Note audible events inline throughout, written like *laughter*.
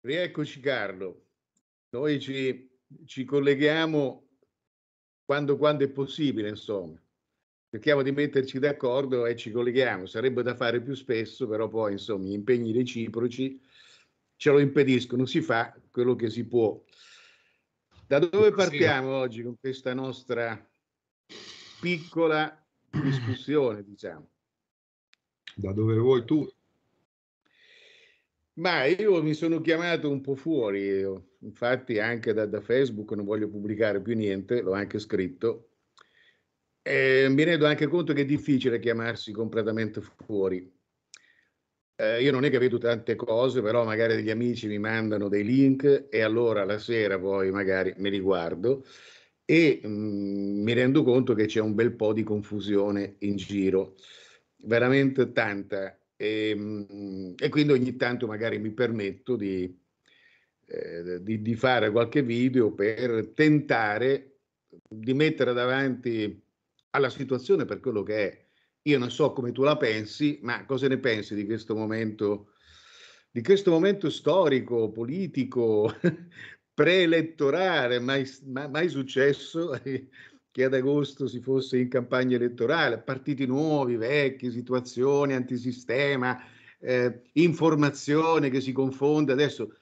Rieccoci Carlo, noi ci, ci colleghiamo quando, quando, è possibile, insomma. Cerchiamo di metterci d'accordo e ci colleghiamo. Sarebbe da fare più spesso, però poi, insomma, gli impegni reciproci ce lo impediscono. Si fa quello che si può. Da dove partiamo oggi con questa nostra piccola discussione, diciamo? Da dove vuoi tu, ma io mi sono chiamato un po' fuori, infatti anche da, da Facebook non voglio pubblicare più niente, l'ho anche scritto. E ehm, mi rendo anche conto che è difficile chiamarsi completamente fuori. Eh, io non è che vedo tante cose, però magari degli amici mi mandano dei link e allora la sera poi magari me li guardo e mh, mm, mi rendo conto che c'è un bel po' di confusione in giro, veramente tanta e, ehm, e, quindi ogni tanto magari mi permetto di, eh, di, di, fare qualche video per tentare di mettere davanti alla situazione per quello che è. Io non so come tu la pensi, ma cosa ne pensi di questo momento, di questo momento storico, politico, *laughs* preelettorale, mai, mai successo? che ad agosto si fosse in campagna elettorale, partiti nuovi, vecchi, situazioni antisistema, eh, informazione che si confonde adesso.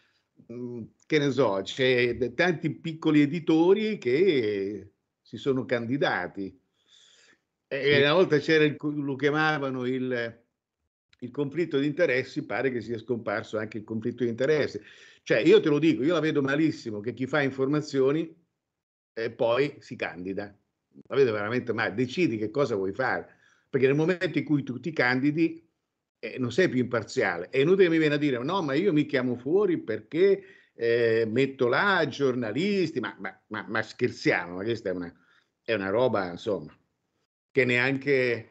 Mh, mm, che ne so, c'è tanti piccoli editori che si sono candidati. E una volta c'era il, lo chiamavano il, il, conflitto di interessi, pare che sia scomparso anche il conflitto di interessi. Cioè, io te lo dico, io la vedo malissimo che chi fa informazioni eh, poi si candida la veramente male, decidi che cosa vuoi fare, perché nel momento in cui tu ti candidi eh, non sei più imparziale, è inutile che mi viene a dire no, ma io mi chiamo fuori perché eh, metto là giornalisti, ma, ma, ma, ma scherziamo, ma questa è una, è una, roba, insomma, che neanche,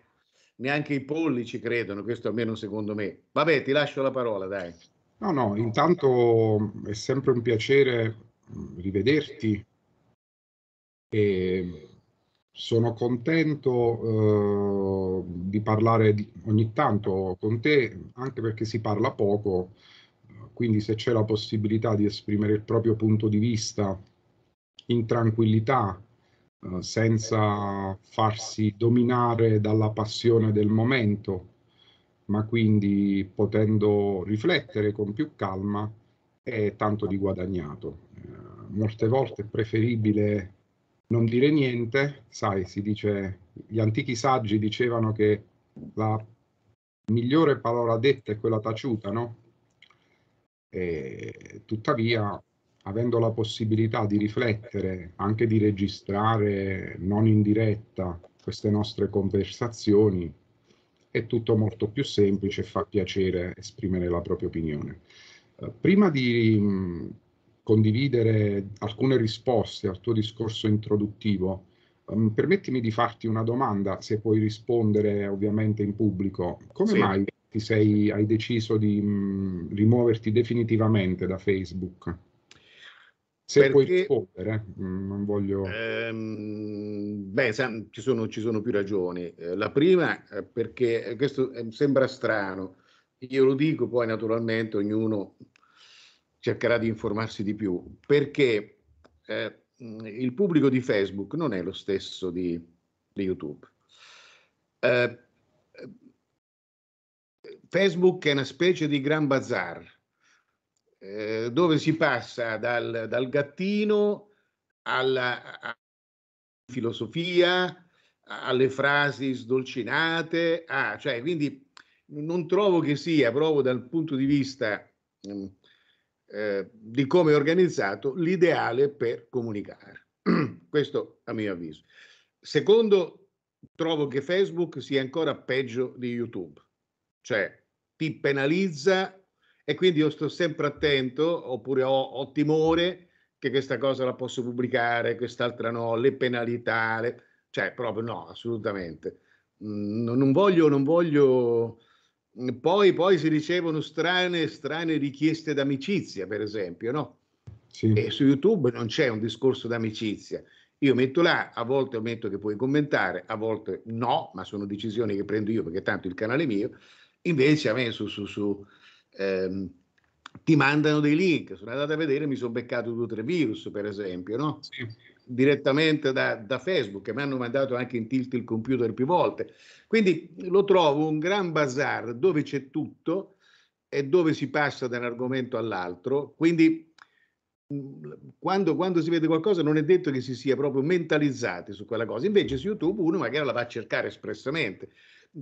neanche i polli ci credono, questo almeno secondo me. Vabbè, ti lascio la parola, dai. No, no, intanto è sempre un piacere mm, rivederti e sono contento eh, di parlare di, ogni tanto con te, anche perché si parla poco, quindi se c'è la possibilità di esprimere il proprio punto di vista in tranquillità, eh, senza farsi dominare dalla passione del momento, ma quindi potendo riflettere con più calma, è tanto di guadagnato. Eh, molte volte è preferibile non dire niente, sai, si dice, gli antichi saggi dicevano che la migliore parola detta è quella taciuta, no? E, tuttavia, avendo la possibilità di riflettere, anche di registrare non in diretta queste nostre conversazioni, è tutto molto più semplice e fa piacere esprimere la propria opinione. Eh, prima di condividere alcune risposte al tuo discorso introduttivo. Um, permettimi di farti una domanda, se puoi rispondere ovviamente in pubblico. Come sì. mai sei, hai deciso di mh, mm, rimuoverti definitivamente da Facebook? Se Perché, puoi rispondere, mh, mm, non voglio... Ehm, beh, Sam, ci, sono, ci sono, più ragioni. Eh, la prima, eh, perché eh, questo eh, sembra strano, io lo dico, poi naturalmente ognuno cercherà di informarsi di più, perché eh, il pubblico di Facebook non è lo stesso di, di YouTube. Eh, Facebook è una specie di gran bazar eh, dove si passa dal, dal gattino alla filosofia, alle frasi sdolcinate, ah, cioè, quindi non trovo che sia proprio dal punto di vista um, eh, di come è organizzato l'ideale per comunicare. *clears throat* Questo a mio avviso. Secondo, trovo che Facebook sia ancora peggio di YouTube, cioè ti penalizza e quindi io sto sempre attento oppure ho, ho timore che questa cosa la posso pubblicare, quest'altra no, le penalità, le... cioè proprio no, assolutamente. Mm, non voglio, non voglio poi, poi, si ricevono strane, strane richieste d'amicizia, per esempio, no? Sì. E su YouTube non c'è un discorso d'amicizia. Io metto là, a volte metto che puoi commentare, a volte no, ma sono decisioni che prendo io perché tanto il canale è mio. Invece a me su, su, su ehm, ti mandano dei link, sono andato a vedere, mi sono beccato due o tre virus, per esempio, no? Sì direttamente da, da Facebook e mi hanno mandato anche in tilt il computer più volte. Quindi lo trovo un gran bazar dove c'è tutto e dove si passa da un argomento all'altro. Quindi mm, quando, quando, si vede qualcosa non è detto che si sia proprio mentalizzati su quella cosa, invece su YouTube uno magari la va a cercare espressamente.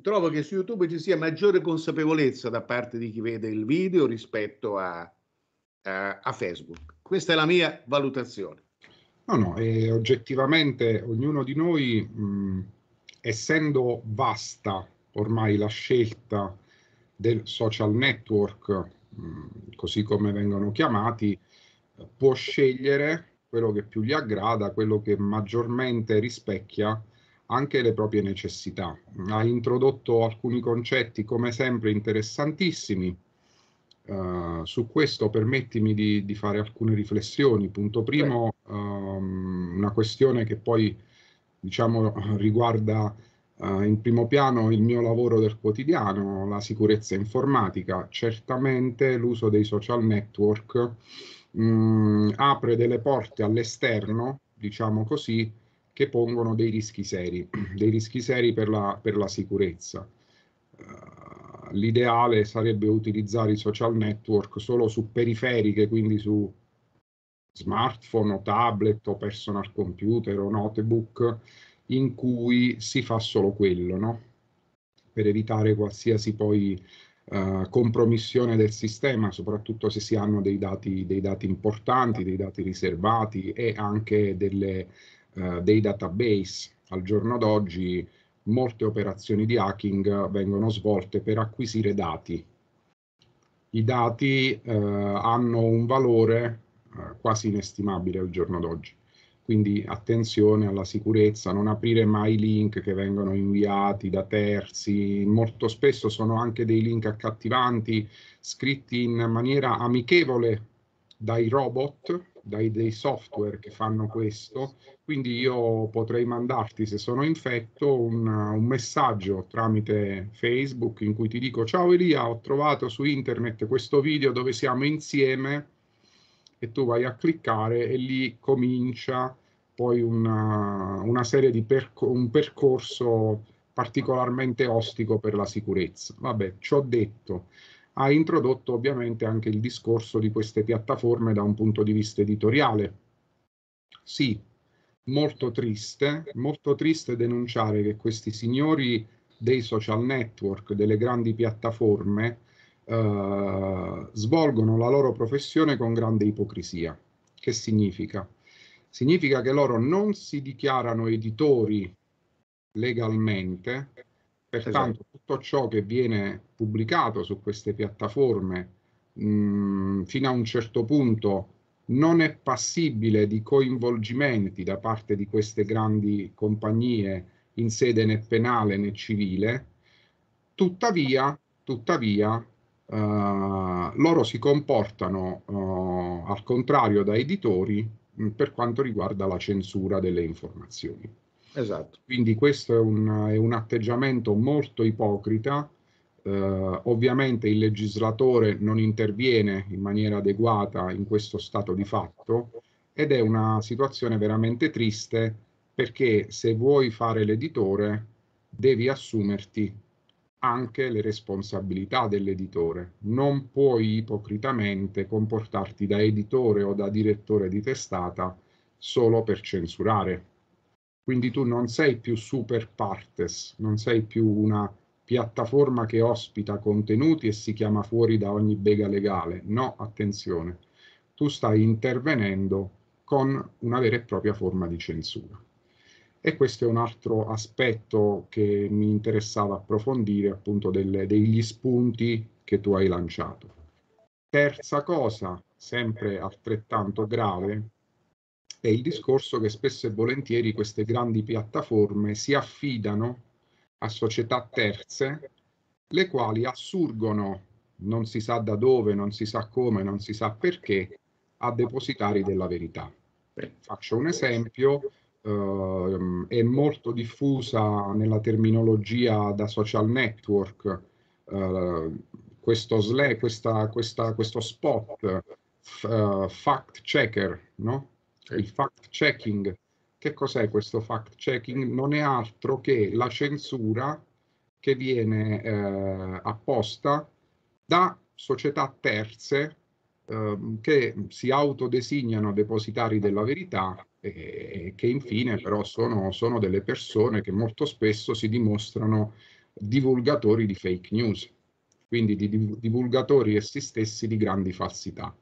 Trovo che su YouTube ci sia maggiore consapevolezza da parte di chi vede il video rispetto a, a, a Facebook. Questa è la mia valutazione. No, no, e oggettivamente ognuno di noi, mh, essendo vasta ormai la scelta del social network, mh, così come vengono chiamati, può scegliere quello che più gli aggrada, quello che maggiormente rispecchia anche le proprie necessità. Ha introdotto alcuni concetti come sempre interessantissimi. Uh, su questo permettimi di, di, fare alcune riflessioni. Punto primo, um, una questione che poi diciamo, *laughs* riguarda uh, in primo piano il mio lavoro del quotidiano, la sicurezza informatica. Certamente l'uso dei social network um, apre delle porte all'esterno, diciamo così, che pongono dei rischi seri, *clears throat* dei rischi seri per la, per la sicurezza. Uh, l'ideale sarebbe utilizzare i social network solo su periferiche, quindi su smartphone o tablet o personal computer o notebook in cui si fa solo quello, no? per evitare qualsiasi poi uh, compromissione del sistema, soprattutto se si hanno dei dati, dei dati importanti, dei dati riservati e anche delle, uh, dei database. Al giorno d'oggi molte operazioni di hacking vengono svolte per acquisire dati. I dati uh, hanno un valore eh, quasi inestimabile al giorno d'oggi. Quindi attenzione alla sicurezza, non aprire mai link che vengono inviati da terzi, molto spesso sono anche dei link accattivanti scritti in maniera amichevole dai robot, dai dei software che fanno questo, quindi io potrei mandarti, se sono infetto, un, un, messaggio tramite Facebook in cui ti dico ciao Elia, ho trovato su internet questo video dove siamo insieme e tu vai a cliccare e lì comincia poi una, una serie di perco- un percorso particolarmente ostico per la sicurezza. Vabbè, ciò detto, ha introdotto ovviamente anche il discorso di queste piattaforme da un punto di vista editoriale. Sì, molto triste, molto triste denunciare che questi signori dei social network, delle grandi piattaforme, eh, svolgono la loro professione con grande ipocrisia. Che significa? Significa che loro non si dichiarano editori legalmente, pertanto esatto. tutto ciò che viene pubblicato su queste piattaforme mh, mm, fino a un certo punto non è passibile di coinvolgimenti da parte di queste grandi compagnie in sede né penale né civile, tuttavia, tuttavia Uh, loro si comportano uh, al contrario da editori mh, mm, per quanto riguarda la censura delle informazioni. Esatto. Quindi questo è un, è un atteggiamento molto ipocrita. Uh, ovviamente il legislatore non interviene in maniera adeguata in questo stato di fatto ed è una situazione veramente triste perché se vuoi fare l'editore devi assumerti anche le responsabilità dell'editore. Non puoi ipocritamente comportarti da editore o da direttore di testata solo per censurare. Quindi tu non sei più super partes, non sei più una piattaforma che ospita contenuti e si chiama fuori da ogni bega legale. No, attenzione, tu stai intervenendo con una vera e propria forma di censura. E questo è un altro aspetto che mi interessava approfondire, appunto, delle, degli spunti che tu hai lanciato. Terza cosa, sempre altrettanto grave, è il discorso che spesso e volentieri queste grandi piattaforme si affidano a società terze, le quali assurgono, non si sa da dove, non si sa come, non si sa perché, a depositari della verità. Faccio un esempio, eh, è molto diffusa nella terminologia da social network. Eh, questo, sle, questa, questa, questo spot uh, fact checker, no? il fact checking. Che cos'è questo fact checking? Non è altro che la censura che viene eh, apposta da società terze Ehm, che si autodesignano depositari della verità e, che infine però sono, sono, delle persone che molto spesso si dimostrano divulgatori di fake news, quindi di divulgatori essi stessi di grandi falsità.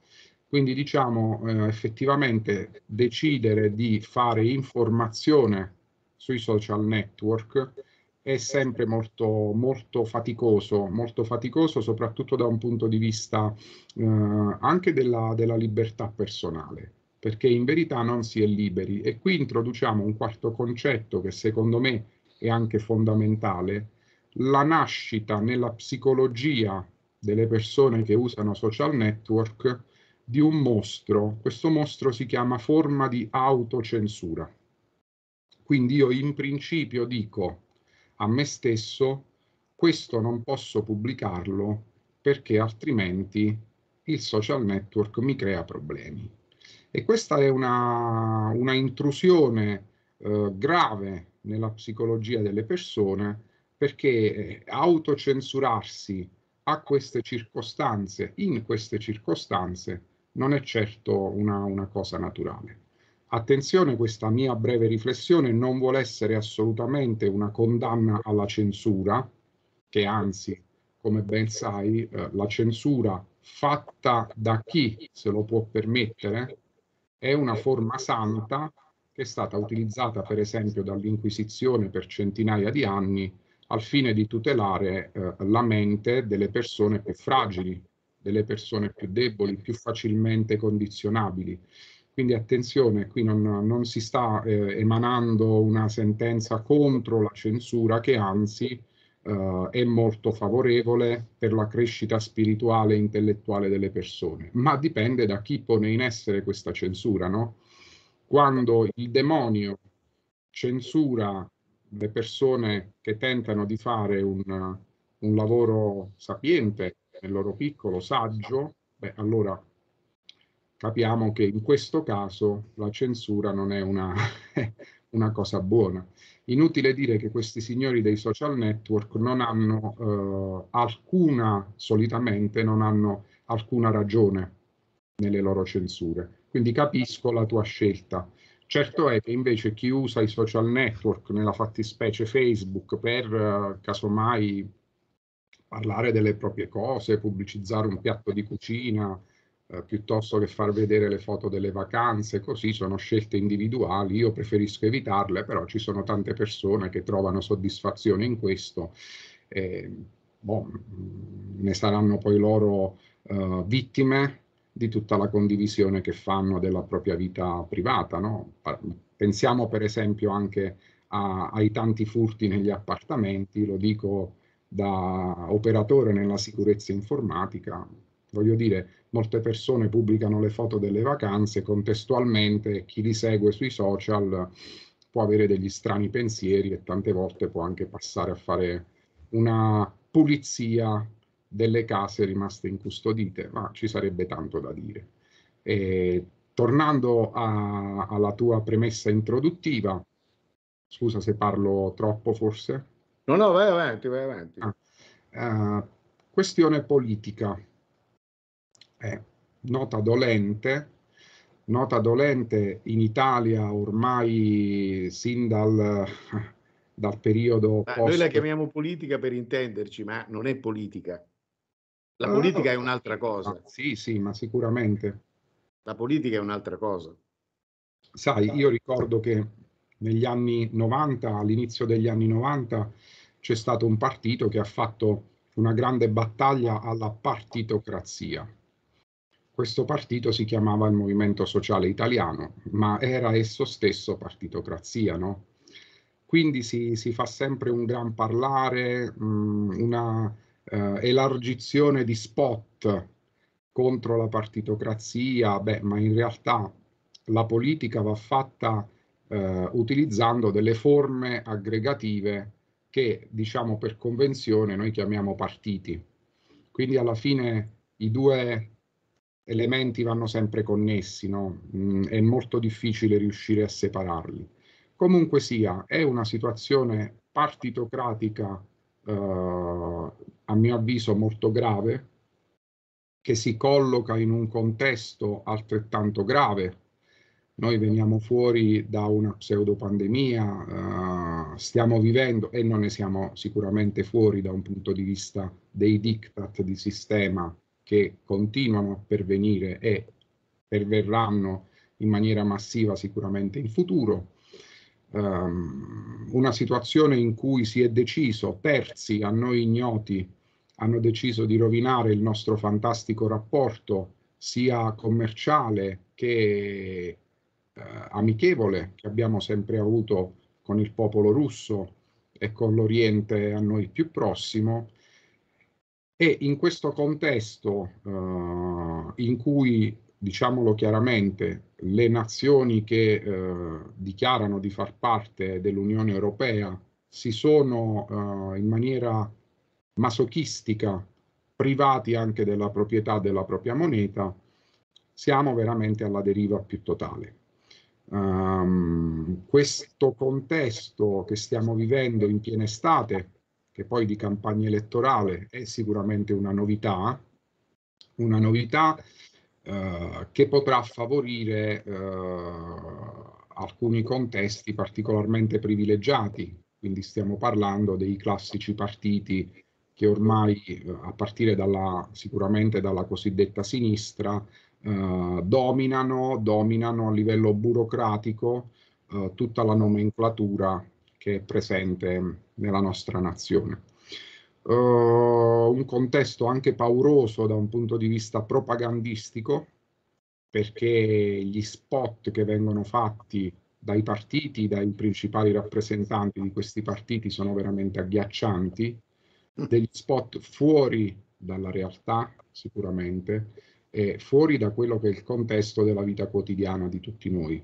Quindi diciamo eh, effettivamente decidere di fare informazione sui social network è sempre molto, molto faticoso, molto faticoso soprattutto da un punto di vista eh, anche della, della libertà personale perché in verità non si è liberi e qui introduciamo un quarto concetto che secondo me è anche fondamentale, la nascita nella psicologia delle persone che usano social network di un mostro, questo mostro si chiama forma di autocensura. Quindi io in principio dico a me stesso questo non posso pubblicarlo perché altrimenti il social network mi crea problemi. E questa è una, una intrusione eh, grave nella psicologia delle persone perché eh, autocensurarsi a queste circostanze, in queste circostanze, non è certo una, una cosa naturale. Attenzione, questa mia breve riflessione non vuole essere assolutamente una condanna alla censura, che anzi, come ben sai, eh, la censura fatta da chi se lo può permettere è una forma santa che è stata utilizzata per esempio dall'Inquisizione per centinaia di anni al fine di tutelare eh, la mente delle persone più fragili, delle persone più deboli, più facilmente condizionabili. Quindi attenzione, qui non, non si sta eh, emanando una sentenza contro la censura che anzi eh, è molto favorevole per la crescita spirituale e intellettuale delle persone, ma dipende da chi pone in essere questa censura. No? Quando il demonio censura le persone che tentano di fare un, un lavoro sapiente, nel loro piccolo, saggio, beh, allora capiamo che in questo caso la censura non è una, *laughs* una, cosa buona. Inutile dire che questi signori dei social network non hanno eh, alcuna, solitamente non hanno alcuna ragione nelle loro censure. Quindi capisco la tua scelta. Certo è che invece chi usa i social network, nella fattispecie Facebook, per eh, casomai parlare delle proprie cose, pubblicizzare un piatto di cucina, eh, piuttosto che far vedere le foto delle vacanze, così sono scelte individuali, io preferisco evitarle, però ci sono tante persone che trovano soddisfazione in questo, e, boh, mm, ne saranno poi loro eh, vittime di tutta la condivisione che fanno della propria vita privata. No? Pensiamo per esempio anche a, ai tanti furti negli appartamenti, lo dico da operatore nella sicurezza informatica, voglio dire, molte persone pubblicano le foto delle vacanze, contestualmente chi li segue sui social può avere degli strani pensieri e tante volte può anche passare a fare una pulizia delle case rimaste incustodite, ma ci sarebbe tanto da dire. E, tornando a, alla tua premessa introduttiva, scusa se parlo troppo forse. No, no, vai avanti, vai avanti. Ah, eh, questione politica eh, nota dolente, nota dolente in Italia ormai sin dal, dal periodo... Post... Ah, noi la chiamiamo politica per intenderci, ma non è politica. La ah, politica è un'altra cosa. Ah, sì, sì, ma sicuramente. La politica è un'altra cosa. Sai, io ricordo che negli anni 90, all'inizio degli anni 90, c'è stato un partito che ha fatto una grande battaglia alla partitocrazia. Questo partito si chiamava il Movimento Sociale Italiano, ma era esso stesso partitocrazia, no? Quindi si, si fa sempre un gran parlare, mh, mm, una eh, elargizione di spot contro la partitocrazia, beh, ma in realtà la politica va fatta eh, utilizzando delle forme aggregative che, diciamo, per convenzione noi chiamiamo partiti. Quindi alla fine i due elementi vanno sempre connessi, no? Mm, è molto difficile riuscire a separarli. Comunque sia, è una situazione partitocratica, eh, a mio avviso, molto grave, che si colloca in un contesto altrettanto grave. Noi veniamo fuori da una pseudopandemia, eh, stiamo vivendo e non ne siamo sicuramente fuori da un punto di vista dei diktat di sistema che continuano a pervenire e perverranno in maniera massiva sicuramente in futuro. Um, una situazione in cui si è deciso, terzi a noi ignoti, hanno deciso di rovinare il nostro fantastico rapporto sia commerciale che eh, amichevole che abbiamo sempre avuto con il popolo russo e con l'Oriente a noi più prossimo e in questo contesto eh, in cui, diciamolo chiaramente, le nazioni che eh, dichiarano di far parte dell'Unione Europea si sono eh, in maniera masochistica privati anche della proprietà della propria moneta, siamo veramente alla deriva più totale. Um, questo contesto che stiamo vivendo in piena estate che poi di campagna elettorale è sicuramente una novità, una novità eh, che potrà favorire eh, alcuni contesti particolarmente privilegiati, quindi stiamo parlando dei classici partiti che ormai eh, a partire dalla, sicuramente dalla cosiddetta sinistra eh, dominano, dominano, a livello burocratico eh, tutta la nomenclatura che è presente nella nostra nazione. Uh, un contesto anche pauroso da un punto di vista propagandistico, perché gli spot che vengono fatti dai partiti, dai principali rappresentanti di questi partiti sono veramente agghiaccianti, degli spot fuori dalla realtà sicuramente e fuori da quello che è il contesto della vita quotidiana di tutti noi.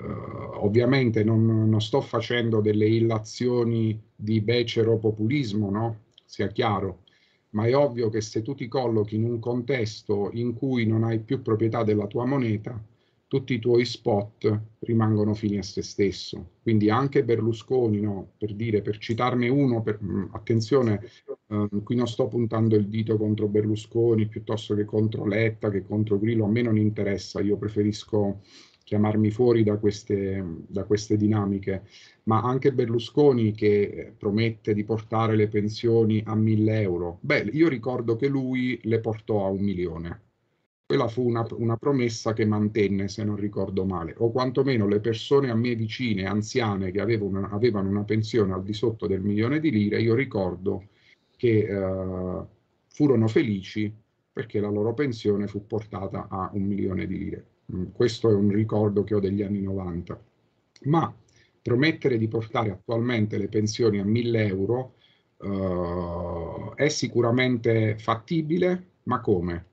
Uh, ovviamente non, non, sto facendo delle illazioni di becero populismo, no? sia chiaro, ma è ovvio che se tu ti collochi in un contesto in cui non hai più proprietà della tua moneta, tutti i tuoi spot rimangono fini a se stesso. Quindi anche Berlusconi, no? per dire, per citarne uno, per, mm, attenzione, uh, qui non sto puntando il dito contro Berlusconi piuttosto che contro Letta, che contro Grillo, a me non interessa, io preferisco chiamarmi fuori da queste, da queste dinamiche, ma anche Berlusconi che eh, promette di portare le pensioni a 1000 euro. Beh, io ricordo che lui le portò a un milione. Quella fu una, una promessa che mantenne, se non ricordo male, o quantomeno le persone a me vicine, anziane, che avevano una, avevano una pensione al di sotto del milione di lire, io ricordo che eh, furono felici perché la loro pensione fu portata a un milione di lire. Mm, questo è un ricordo che ho degli anni 90, ma promettere di portare attualmente le pensioni a 1000 euro eh, è sicuramente fattibile, ma come?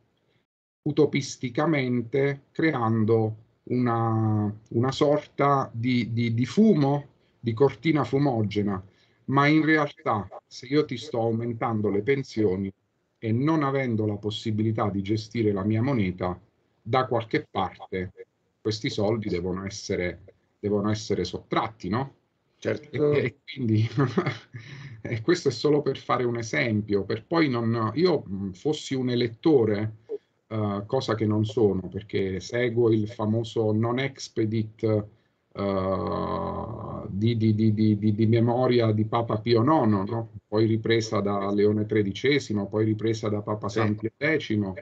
Utopisticamente creando una, una sorta di, di, di fumo, di cortina fumogena, ma in realtà se io ti sto aumentando le pensioni e non avendo la possibilità di gestire la mia moneta, da qualche parte questi soldi devono essere, devono essere sottratti, no? Certo. E, e quindi *laughs* e questo è solo per fare un esempio, per poi non, io fossi un elettore, uh, cosa che non sono, perché seguo il famoso non expedit uh, di, di, di, di, memoria di Papa Pio IX, no? poi ripresa da Leone XIII, poi ripresa da Papa sì. San X,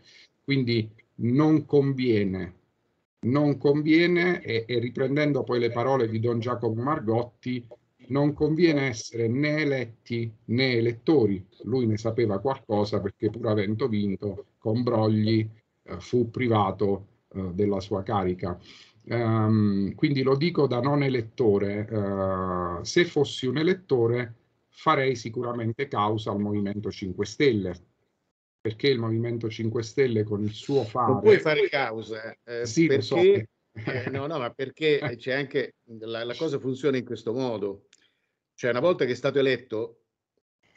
quindi non conviene. Non conviene, e, e riprendendo poi le parole di Don Giacomo Margotti, non conviene essere né eletti né elettori. Lui ne sapeva qualcosa perché pur avendo vinto con Brogli eh, fu privato eh, della sua carica. Um, quindi lo dico da non elettore, uh, se fossi un elettore farei sicuramente causa al Movimento 5 Stelle, perché il Movimento 5 Stelle con il suo fare... Non puoi fare causa, eh, sì, perché, so. *laughs* eh, no, no, ma perché eh, c'è anche... La, la, cosa funziona in questo modo. Cioè, una volta che è stato eletto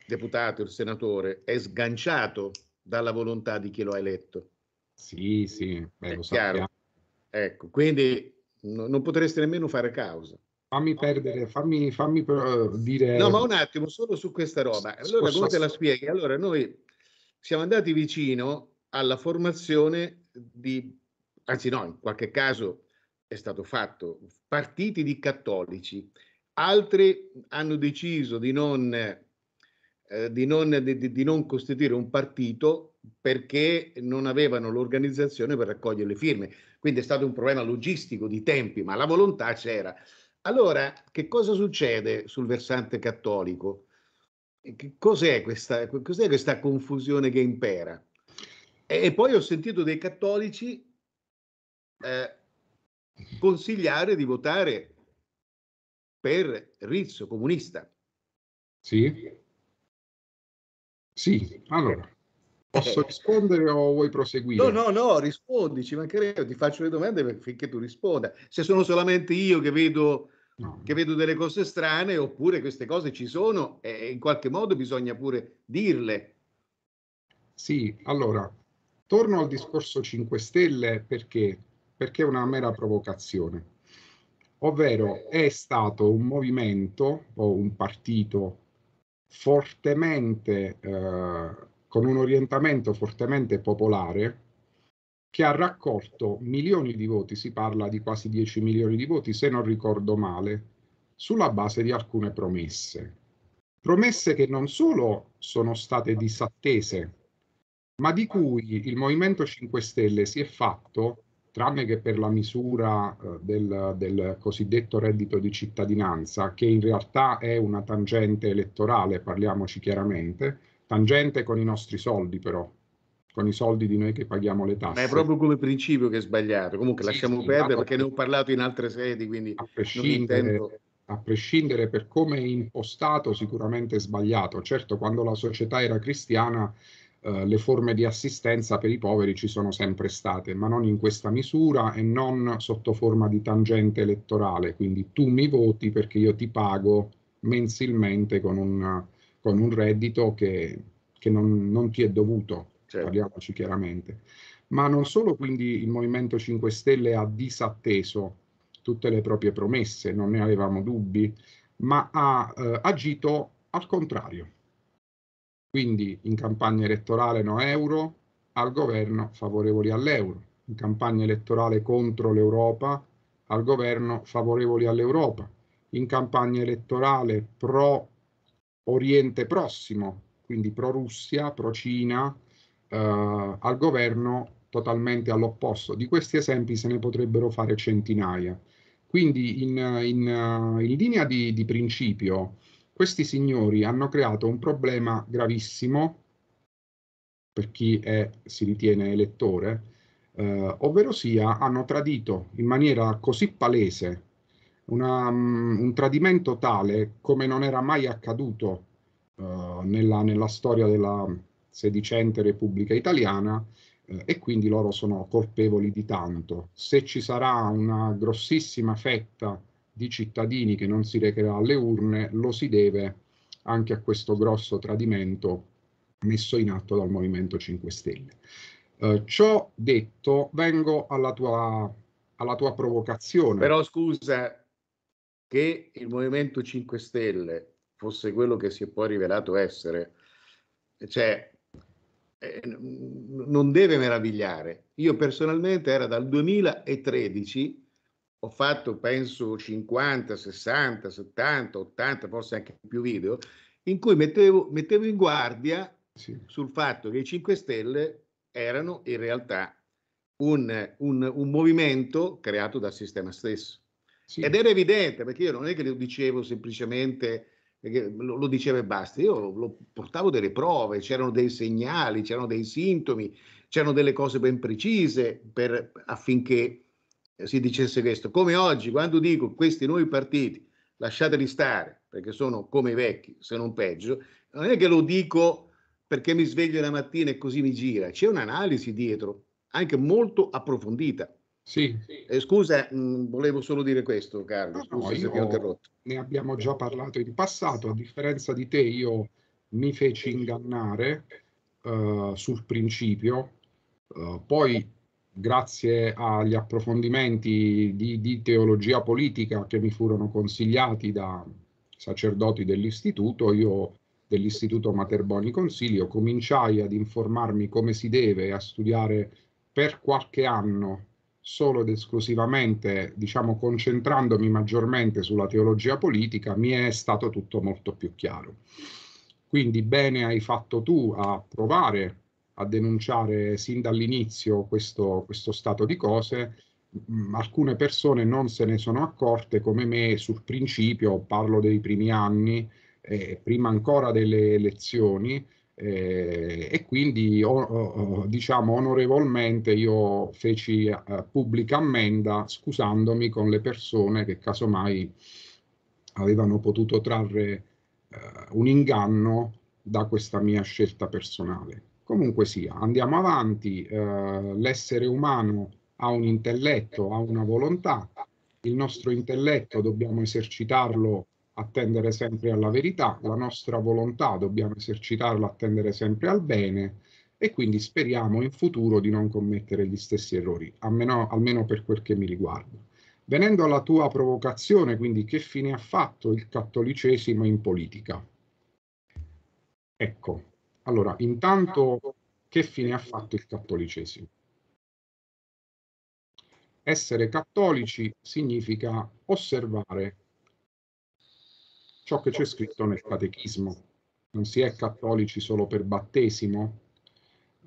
deputato, il senatore, è sganciato dalla volontà di chi lo ha eletto. Sì, sì, beh, lo sappiamo. Ecco, quindi no, non potreste nemmeno fare causa. Fammi perdere, fammi, fammi eh, dire... No, ma un attimo, solo su questa roba. Allora, come te la spieghi? Allora, noi siamo andati vicino alla formazione di, anzi no, in qualche caso è stato fatto, partiti di cattolici. Altri hanno deciso di non, eh, di non, di, di non costituire un partito perché non avevano l'organizzazione per raccogliere le firme. Quindi è stato un problema logistico di tempi, ma la volontà c'era. Allora, che cosa succede sul versante cattolico? cos'è questa, cos'è questa confusione che impera? E, e poi ho sentito dei cattolici eh, consigliare di votare per Rizzo, comunista. Sì. Sì, allora, posso eh. rispondere o vuoi proseguire? No, no, no, rispondi, ci mancherebbe, ti faccio le domande finché tu risponda. Se sono solamente io che vedo che vedo delle cose strane oppure queste cose ci sono e in qualche modo bisogna pure dirle. Sì, allora, torno al discorso 5 Stelle perché? Perché è una mera provocazione, ovvero è stato un movimento o un partito fortemente, eh, con un orientamento fortemente popolare, che ha raccolto milioni di voti, si parla di quasi 10 milioni di voti se non ricordo male, sulla base di alcune promesse. Promesse che non solo sono state disattese, ma di cui il Movimento 5 Stelle si è fatto, tranne che per la misura eh, del, del cosiddetto reddito di cittadinanza, che in realtà è una tangente elettorale, parliamoci chiaramente, tangente con i nostri soldi però, con i soldi di noi che paghiamo le tasse. Ma è proprio come principio che è sbagliato. Comunque sì, lasciamo sì, perdere perché ne ho parlato in altre sedi, quindi a prescindere, intendo... a prescindere per come è impostato, sicuramente è sbagliato. Certo, quando la società era cristiana, eh, le forme di assistenza per i poveri ci sono sempre state, ma non in questa misura e non sotto forma di tangente elettorale. Quindi tu mi voti perché io ti pago mensilmente con un, con un reddito che, che non, non ti è dovuto certo. parliamoci chiaramente. Ma non solo quindi il Movimento 5 Stelle ha disatteso tutte le proprie promesse, non ne avevamo dubbi, ma ha eh, agito al contrario. Quindi in campagna elettorale no euro, al governo favorevoli all'euro, in campagna elettorale contro l'Europa, al governo favorevoli all'Europa, in campagna elettorale pro Oriente Prossimo, quindi pro Russia, pro Cina, eh, al governo totalmente all'opposto. Di questi esempi se ne potrebbero fare centinaia. Quindi in, in, eh, in linea di, di, principio, questi signori hanno creato un problema gravissimo per chi è, si ritiene elettore, eh, ovvero sia hanno tradito in maniera così palese una, mm, un tradimento tale come non era mai accaduto eh, nella, nella storia della, sedicente Repubblica Italiana eh, e quindi loro sono colpevoli di tanto. Se ci sarà una grossissima fetta di cittadini che non si recherà alle urne, lo si deve anche a questo grosso tradimento messo in atto dal Movimento 5 Stelle. Eh, ciò detto, vengo alla tua, alla tua provocazione. Però scusa, che il Movimento 5 Stelle fosse quello che si è poi rivelato essere, cioè eh, non deve meravigliare. Io personalmente era dal 2013, ho fatto penso 50, 60, 70, 80, forse anche più video, in cui mettevo, mettevo in guardia sì. sul fatto che i 5 Stelle erano in realtà un, un, un movimento creato dal sistema stesso. Sì. Ed era evidente, perché io non è che lo dicevo semplicemente lo, lo diceva e basta, io lo portavo delle prove, c'erano dei segnali, c'erano dei sintomi, c'erano delle cose ben precise per, affinché si dicesse questo. Come oggi, quando dico questi nuovi partiti, lasciateli stare, perché sono come i vecchi, se non peggio, non è che lo dico perché mi sveglio la mattina e così mi gira, c'è un'analisi dietro, anche molto approfondita. Sì. Eh, scusa, mh, mm, volevo solo dire questo, Carlo. Scusa no, no, ho interrotto. Ne abbiamo già parlato in passato. A differenza di te, io mi feci ingannare uh, sul principio, uh, poi grazie agli approfondimenti di, di, teologia politica che mi furono consigliati da sacerdoti dell'istituto, io dell'istituto Materboni Consiglio cominciai ad informarmi come si deve a studiare per qualche anno solo ed esclusivamente, diciamo, concentrandomi maggiormente sulla teologia politica, mi è stato tutto molto più chiaro. Quindi bene hai fatto tu a provare a denunciare sin dall'inizio questo, questo stato di cose. Mm, alcune persone non se ne sono accorte come me sul principio, parlo dei primi anni, eh, prima ancora delle elezioni, eh, e quindi o, o, diciamo onorevolmente io feci eh, pubblica ammenda scusandomi con le persone che casomai avevano potuto trarre eh, un inganno da questa mia scelta personale. Comunque sia, andiamo avanti, eh, l'essere umano ha un intelletto, ha una volontà, il nostro intelletto dobbiamo esercitarlo attendere sempre alla verità, la nostra volontà dobbiamo esercitarla, attendere sempre al bene e quindi speriamo in futuro di non commettere gli stessi errori, almeno, almeno per quel che mi riguarda. Venendo alla tua provocazione, quindi che fine ha fatto il cattolicesimo in politica? Ecco, allora intanto che fine ha fatto il cattolicesimo? Essere cattolici significa osservare ciò che c'è scritto nel catechismo. Non si è cattolici solo per battesimo,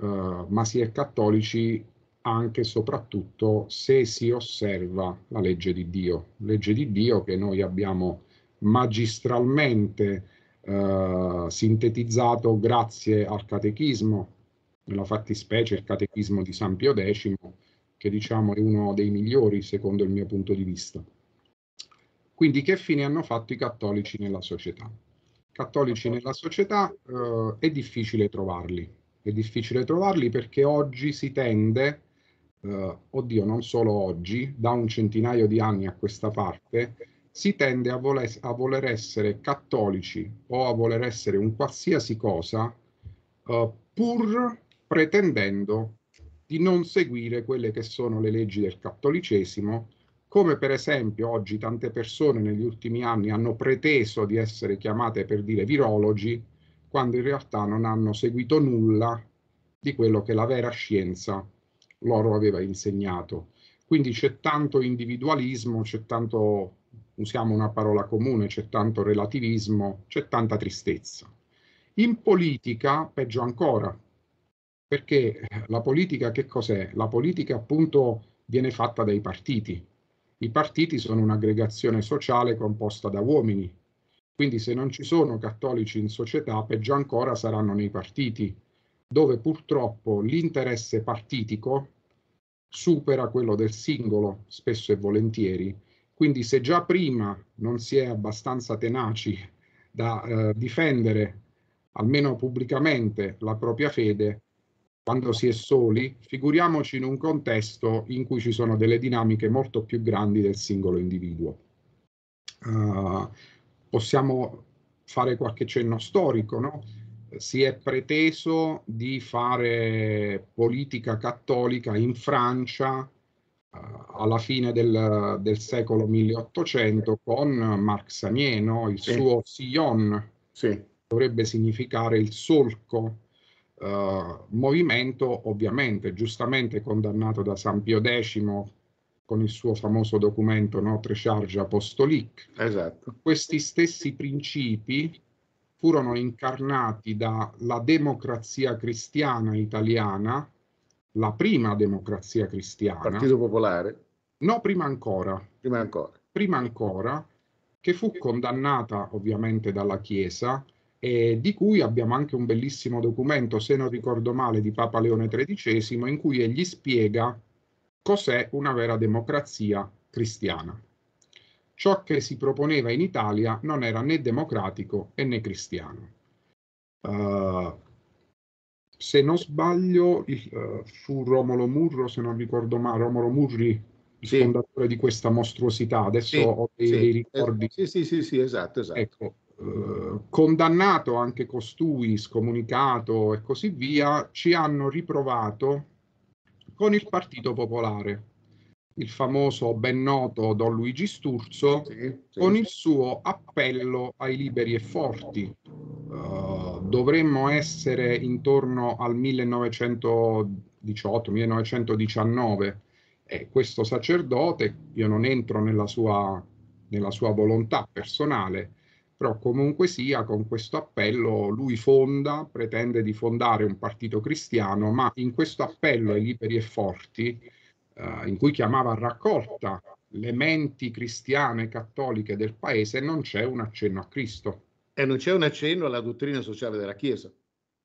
eh, ma si è cattolici anche e soprattutto se si osserva la legge di Dio, legge di Dio che noi abbiamo magistralmente eh, sintetizzato grazie al catechismo, nella fattispecie il catechismo di San Pio X, che diciamo è uno dei migliori secondo il mio punto di vista. Quindi che fine hanno fatto i cattolici nella società? Cattolici nella società eh, è difficile trovarli, è difficile trovarli perché oggi si tende, eh, oddio non solo oggi, da un centinaio di anni a questa parte, si tende a voler, a voler essere cattolici o a voler essere un qualsiasi cosa eh, pur pretendendo di non seguire quelle che sono le leggi del cattolicesimo come per esempio oggi tante persone negli ultimi anni hanno preteso di essere chiamate per dire virologi, quando in realtà non hanno seguito nulla di quello che la vera scienza loro aveva insegnato. Quindi c'è tanto individualismo, c'è tanto, usiamo una parola comune, c'è tanto relativismo, c'è tanta tristezza. In politica peggio ancora, perché la politica che cos'è? La politica appunto viene fatta dai partiti, i partiti sono un'aggregazione sociale composta da uomini, quindi se non ci sono cattolici in società, peggio ancora saranno nei partiti, dove purtroppo l'interesse partitico supera quello del singolo, spesso e volentieri. Quindi se già prima non si è abbastanza tenaci da eh, difendere, almeno pubblicamente, la propria fede, quando si è soli, figuriamoci in un contesto in cui ci sono delle dinamiche molto più grandi del singolo individuo. Uh, possiamo fare qualche cenno storico, no? Si è preteso di fare politica cattolica in Francia ah, alla fine del, del, secolo 1800 con Marc Samieno, il sì. suo Sillon, sì. dovrebbe significare il solco eh, movimento ovviamente giustamente condannato da San Pio X con il suo famoso documento Notre Charge Apostolique. Esatto. Questi stessi principi furono incarnati dalla democrazia cristiana italiana, la prima democrazia cristiana. Partito Popolare? No, prima ancora. Prima ancora. Prima ancora, che fu condannata ovviamente dalla Chiesa, eh, di cui abbiamo anche un bellissimo documento, se non ricordo male, di Papa Leone XIII, in cui egli spiega cos'è una vera democrazia cristiana. Ciò che si proponeva in Italia non era né democratico né cristiano. Uh, se non sbaglio, uh, eh, fu Romolo Murro, se non ricordo male, Romolo Murri il sì. fondatore di questa mostruosità. Adesso sì, ho dei, sì. dei ricordi. Eh, sì, sì, sì, esatto, esatto. Ecco, eh, condannato anche costui, scomunicato e così via, ci hanno riprovato con il Partito Popolare, il famoso ben noto Don Luigi Sturzo, sì, sì. con il suo appello ai liberi e forti. Uh, dovremmo essere intorno al 1918-1919 e questo sacerdote, io non entro nella sua, nella sua volontà personale, però comunque sia con questo appello lui fonda, pretende di fondare un partito cristiano, ma in questo appello ai liberi e forti, eh, in cui chiamava a raccolta le menti cristiane cattoliche del paese, non c'è un accenno a Cristo. E non c'è un accenno alla dottrina sociale della Chiesa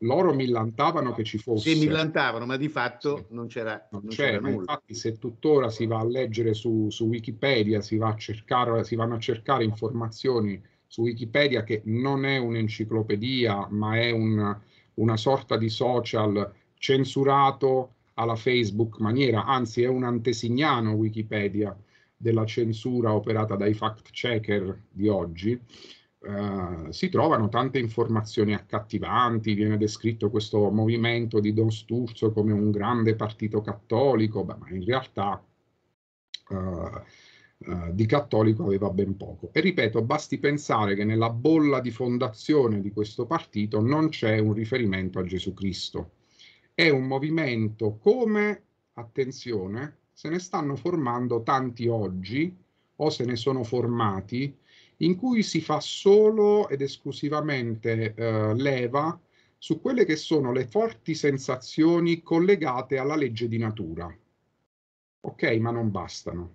loro millantavano che ci fosse. Sì, millantavano, ma di fatto sì. non c'era, non, non c'era, c'era Infatti, se tuttora si va a leggere su, su Wikipedia, si, va a cercare, si vanno a cercare informazioni su Wikipedia che non è un'enciclopedia ma è un, una sorta di social censurato alla Facebook maniera, anzi è un antesignano Wikipedia della censura operata dai fact checker di oggi. Uh, si trovano tante informazioni accattivanti, viene descritto questo movimento di Don Sturzo come un grande partito cattolico, ma in realtà uh, eh, di cattolico aveva ben poco. E ripeto, basti pensare che nella bolla di fondazione di questo partito non c'è un riferimento a Gesù Cristo. È un movimento come, attenzione, se ne stanno formando tanti oggi o se ne sono formati, in cui si fa solo ed esclusivamente eh, leva su quelle che sono le forti sensazioni collegate alla legge di natura. Ok, ma non bastano.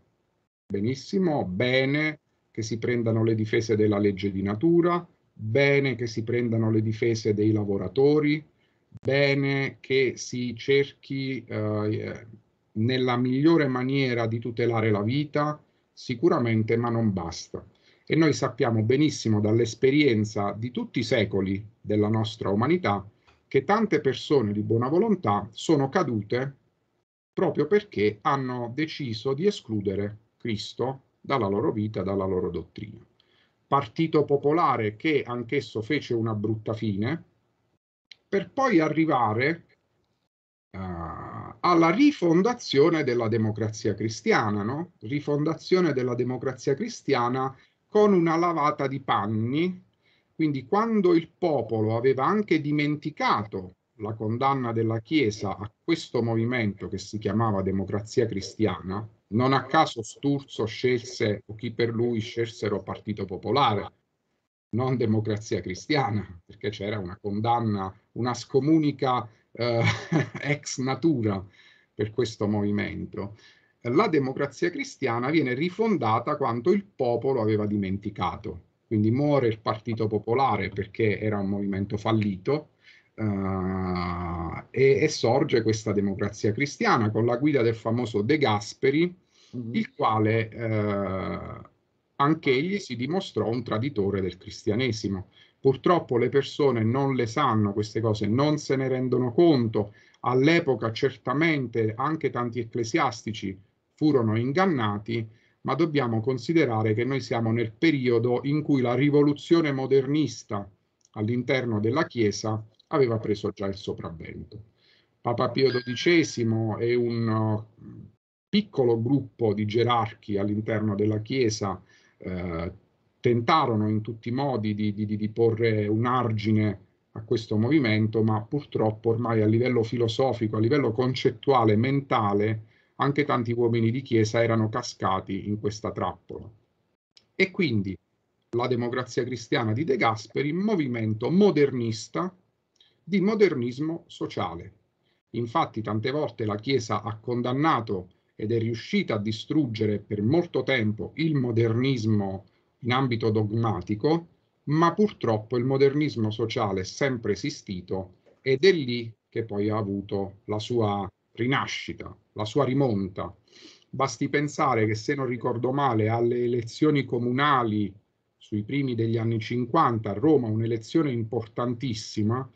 Benissimo, bene che si prendano le difese della legge di natura, bene che si prendano le difese dei lavoratori, bene che si cerchi eh, nella migliore maniera di tutelare la vita, sicuramente, ma non basta. E noi sappiamo benissimo dall'esperienza di tutti i secoli della nostra umanità che tante persone di buona volontà sono cadute proprio perché hanno deciso di escludere Cristo dalla loro vita, dalla loro dottrina. Partito popolare che anch'esso fece una brutta fine, per poi arrivare uh, alla rifondazione della democrazia cristiana, no? rifondazione della democrazia cristiana con una lavata di panni, quindi quando il popolo aveva anche dimenticato la condanna della Chiesa a questo movimento che si chiamava democrazia cristiana, non a caso Sturzo scelse, o chi per lui scelsero Partito Popolare, non Democrazia Cristiana, perché c'era una condanna, una scomunica eh, *laughs* ex natura per questo movimento. La democrazia cristiana viene rifondata quando il popolo aveva dimenticato, quindi muore il Partito Popolare perché era un movimento fallito, Uh, e, e, sorge questa democrazia cristiana con la guida del famoso De Gasperi, mm-hmm. il quale uh, eh, anche egli si dimostrò un traditore del cristianesimo. Purtroppo le persone non le sanno queste cose, non se ne rendono conto. All'epoca certamente anche tanti ecclesiastici furono ingannati, ma dobbiamo considerare che noi siamo nel periodo in cui la rivoluzione modernista all'interno della Chiesa aveva preso già il sopravvento. Papa Pio XII e un eh, piccolo gruppo di gerarchi all'interno della Chiesa eh, tentarono in tutti i modi di, di, di, porre un argine a questo movimento, ma purtroppo ormai a livello filosofico, a livello concettuale, mentale, anche tanti uomini di Chiesa erano cascati in questa trappola. E quindi la democrazia cristiana di De Gasperi, movimento modernista, di modernismo sociale. Infatti tante volte la Chiesa ha condannato ed è riuscita a distruggere per molto tempo il modernismo in ambito dogmatico, ma purtroppo il modernismo sociale è sempre esistito ed è lì che poi ha avuto la sua rinascita, la sua rimonta. Basti pensare che, se non ricordo male, alle elezioni comunali sui primi degli anni 50 a Roma, un'elezione importantissima,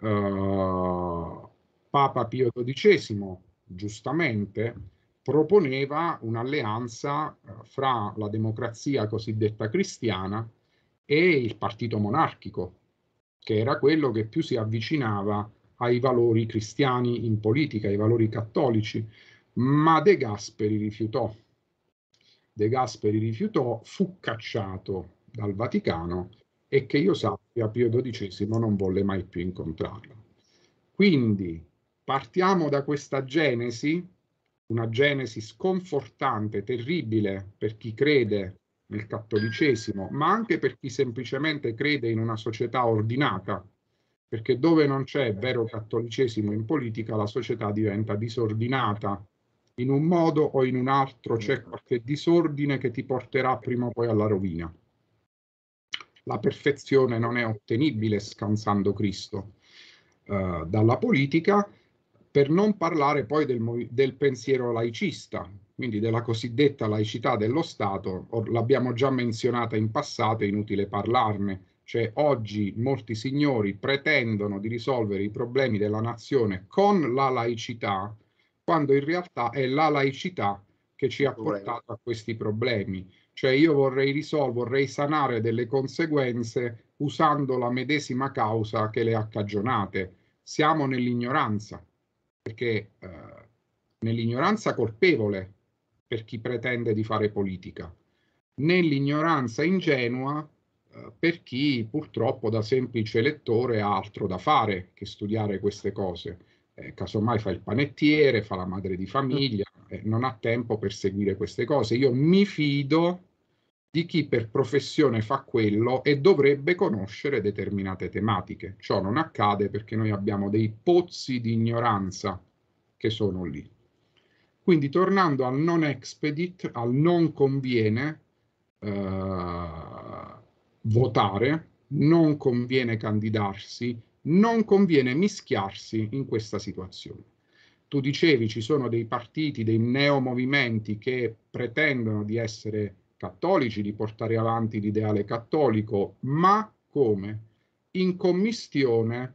eh, Papa Pio XII, giustamente, proponeva un'alleanza eh, fra la democrazia cosiddetta cristiana e il partito monarchico, che era quello che più si avvicinava ai valori cristiani in politica, ai valori cattolici, ma De Gasperi rifiutò. De Gasperi rifiutò, fu cacciato dal Vaticano e che io sappia a Pio XII non volle mai più incontrarlo. Quindi partiamo da questa genesi, una genesi sconfortante, terribile per chi crede nel cattolicesimo, ma anche per chi semplicemente crede in una società ordinata, perché dove non c'è vero cattolicesimo in politica la società diventa disordinata. In un modo o in un altro c'è qualche disordine che ti porterà prima o poi alla rovina la perfezione non è ottenibile scansando Cristo eh, dalla politica, per non parlare poi del, del, pensiero laicista, quindi della cosiddetta laicità dello Stato, l'abbiamo già menzionata in passato, è inutile parlarne, cioè oggi molti signori pretendono di risolvere i problemi della nazione con la laicità, quando in realtà è la laicità che ci ha portato a questi problemi. Cioè io vorrei risolvere, vorrei sanare delle conseguenze usando la medesima causa che le ha cagionate. Siamo nell'ignoranza, perché eh, nell'ignoranza colpevole per chi pretende di fare politica, nell'ignoranza ingenua eh, per chi purtroppo da semplice lettore ha altro da fare che studiare queste cose. Eh, casomai fa il panettiere, fa la madre di famiglia, eh, non ha tempo per seguire queste cose. Io mi fido di chi per professione fa quello e dovrebbe conoscere determinate tematiche. Ciò non accade perché noi abbiamo dei pozzi di ignoranza che sono lì. Quindi tornando al non expedit, al non conviene eh, votare, non conviene candidarsi, non conviene mischiarsi in questa situazione tu dicevi ci sono dei partiti, dei neomovimenti che pretendono di essere cattolici, di portare avanti l'ideale cattolico, ma come? In commistione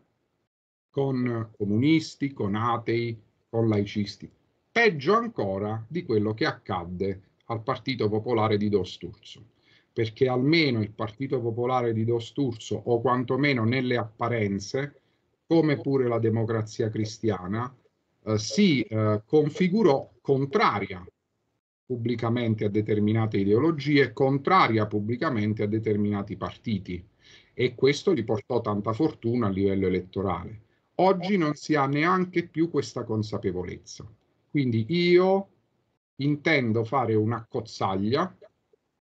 con comunisti, con atei, con laicisti. Peggio ancora di quello che accadde al Partito Popolare di Dosturzo, perché almeno il Partito Popolare di Dosturzo, o quantomeno nelle apparenze, come pure la democrazia cristiana, eh, si eh, configurò contraria pubblicamente a determinate ideologie, contraria pubblicamente a determinati partiti e questo gli portò tanta fortuna a livello elettorale. Oggi non si ha neanche più questa consapevolezza. Quindi io intendo fare una cozzaglia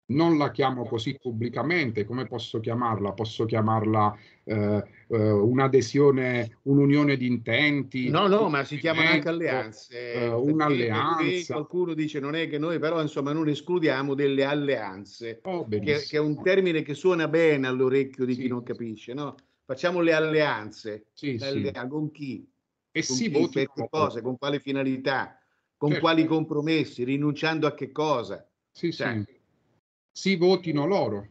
non la chiamo così pubblicamente, come posso chiamarla? Posso chiamarla eh, eh, un'adesione, un'unione di intenti? No, no, ma si chiamano anche alleanze. Eh, un'alleanza. Qualcuno dice non è che noi però insomma non escludiamo delle alleanze, oh, che, che, è un termine che suona bene all'orecchio di sì. chi non capisce, no? Facciamo le alleanze, sì, sì. con chi? E con si chi, che cosa, con quale finalità, con certo. quali compromessi, rinunciando a che cosa? Sì, cioè, sì si votino loro.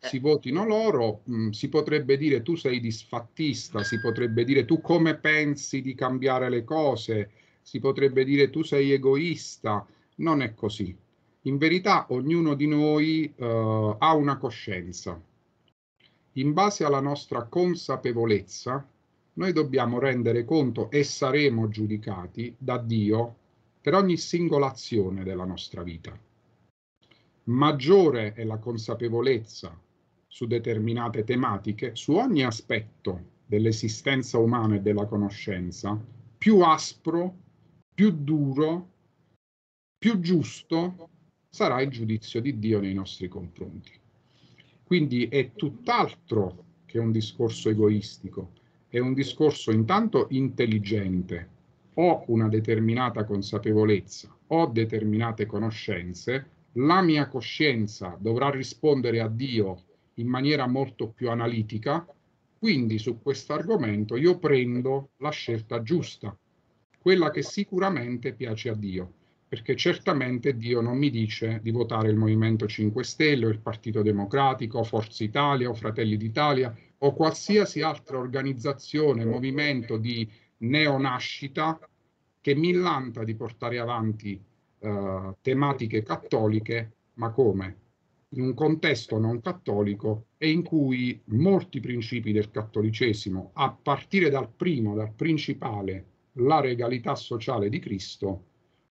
Eh. Si votino loro, mm, si potrebbe dire tu sei disfattista, si potrebbe dire tu come pensi di cambiare le cose, si potrebbe dire tu sei egoista, non è così. In verità ognuno di noi eh, ha una coscienza. In base alla nostra consapevolezza, noi dobbiamo rendere conto e saremo giudicati da Dio per ogni singola azione della nostra vita maggiore è la consapevolezza su determinate tematiche, su ogni aspetto dell'esistenza umana e della conoscenza, più aspro, più duro, più giusto sarà il giudizio di Dio nei nostri confronti. Quindi è tutt'altro che un discorso egoistico, è un discorso intanto intelligente. Ho una determinata consapevolezza, ho determinate conoscenze, la mia coscienza dovrà rispondere a Dio in maniera molto più analitica, quindi su questo argomento io prendo la scelta giusta, quella che sicuramente piace a Dio, perché certamente Dio non mi dice di votare il Movimento 5 Stelle o il Partito Democratico, Forza Italia o Fratelli d'Italia o qualsiasi altra organizzazione, movimento di neonascita che millanta di portare avanti eh, tematiche cattoliche, ma come? In un contesto non cattolico e in cui molti principi del cattolicesimo, a partire dal primo, dal principale, la regalità sociale di Cristo,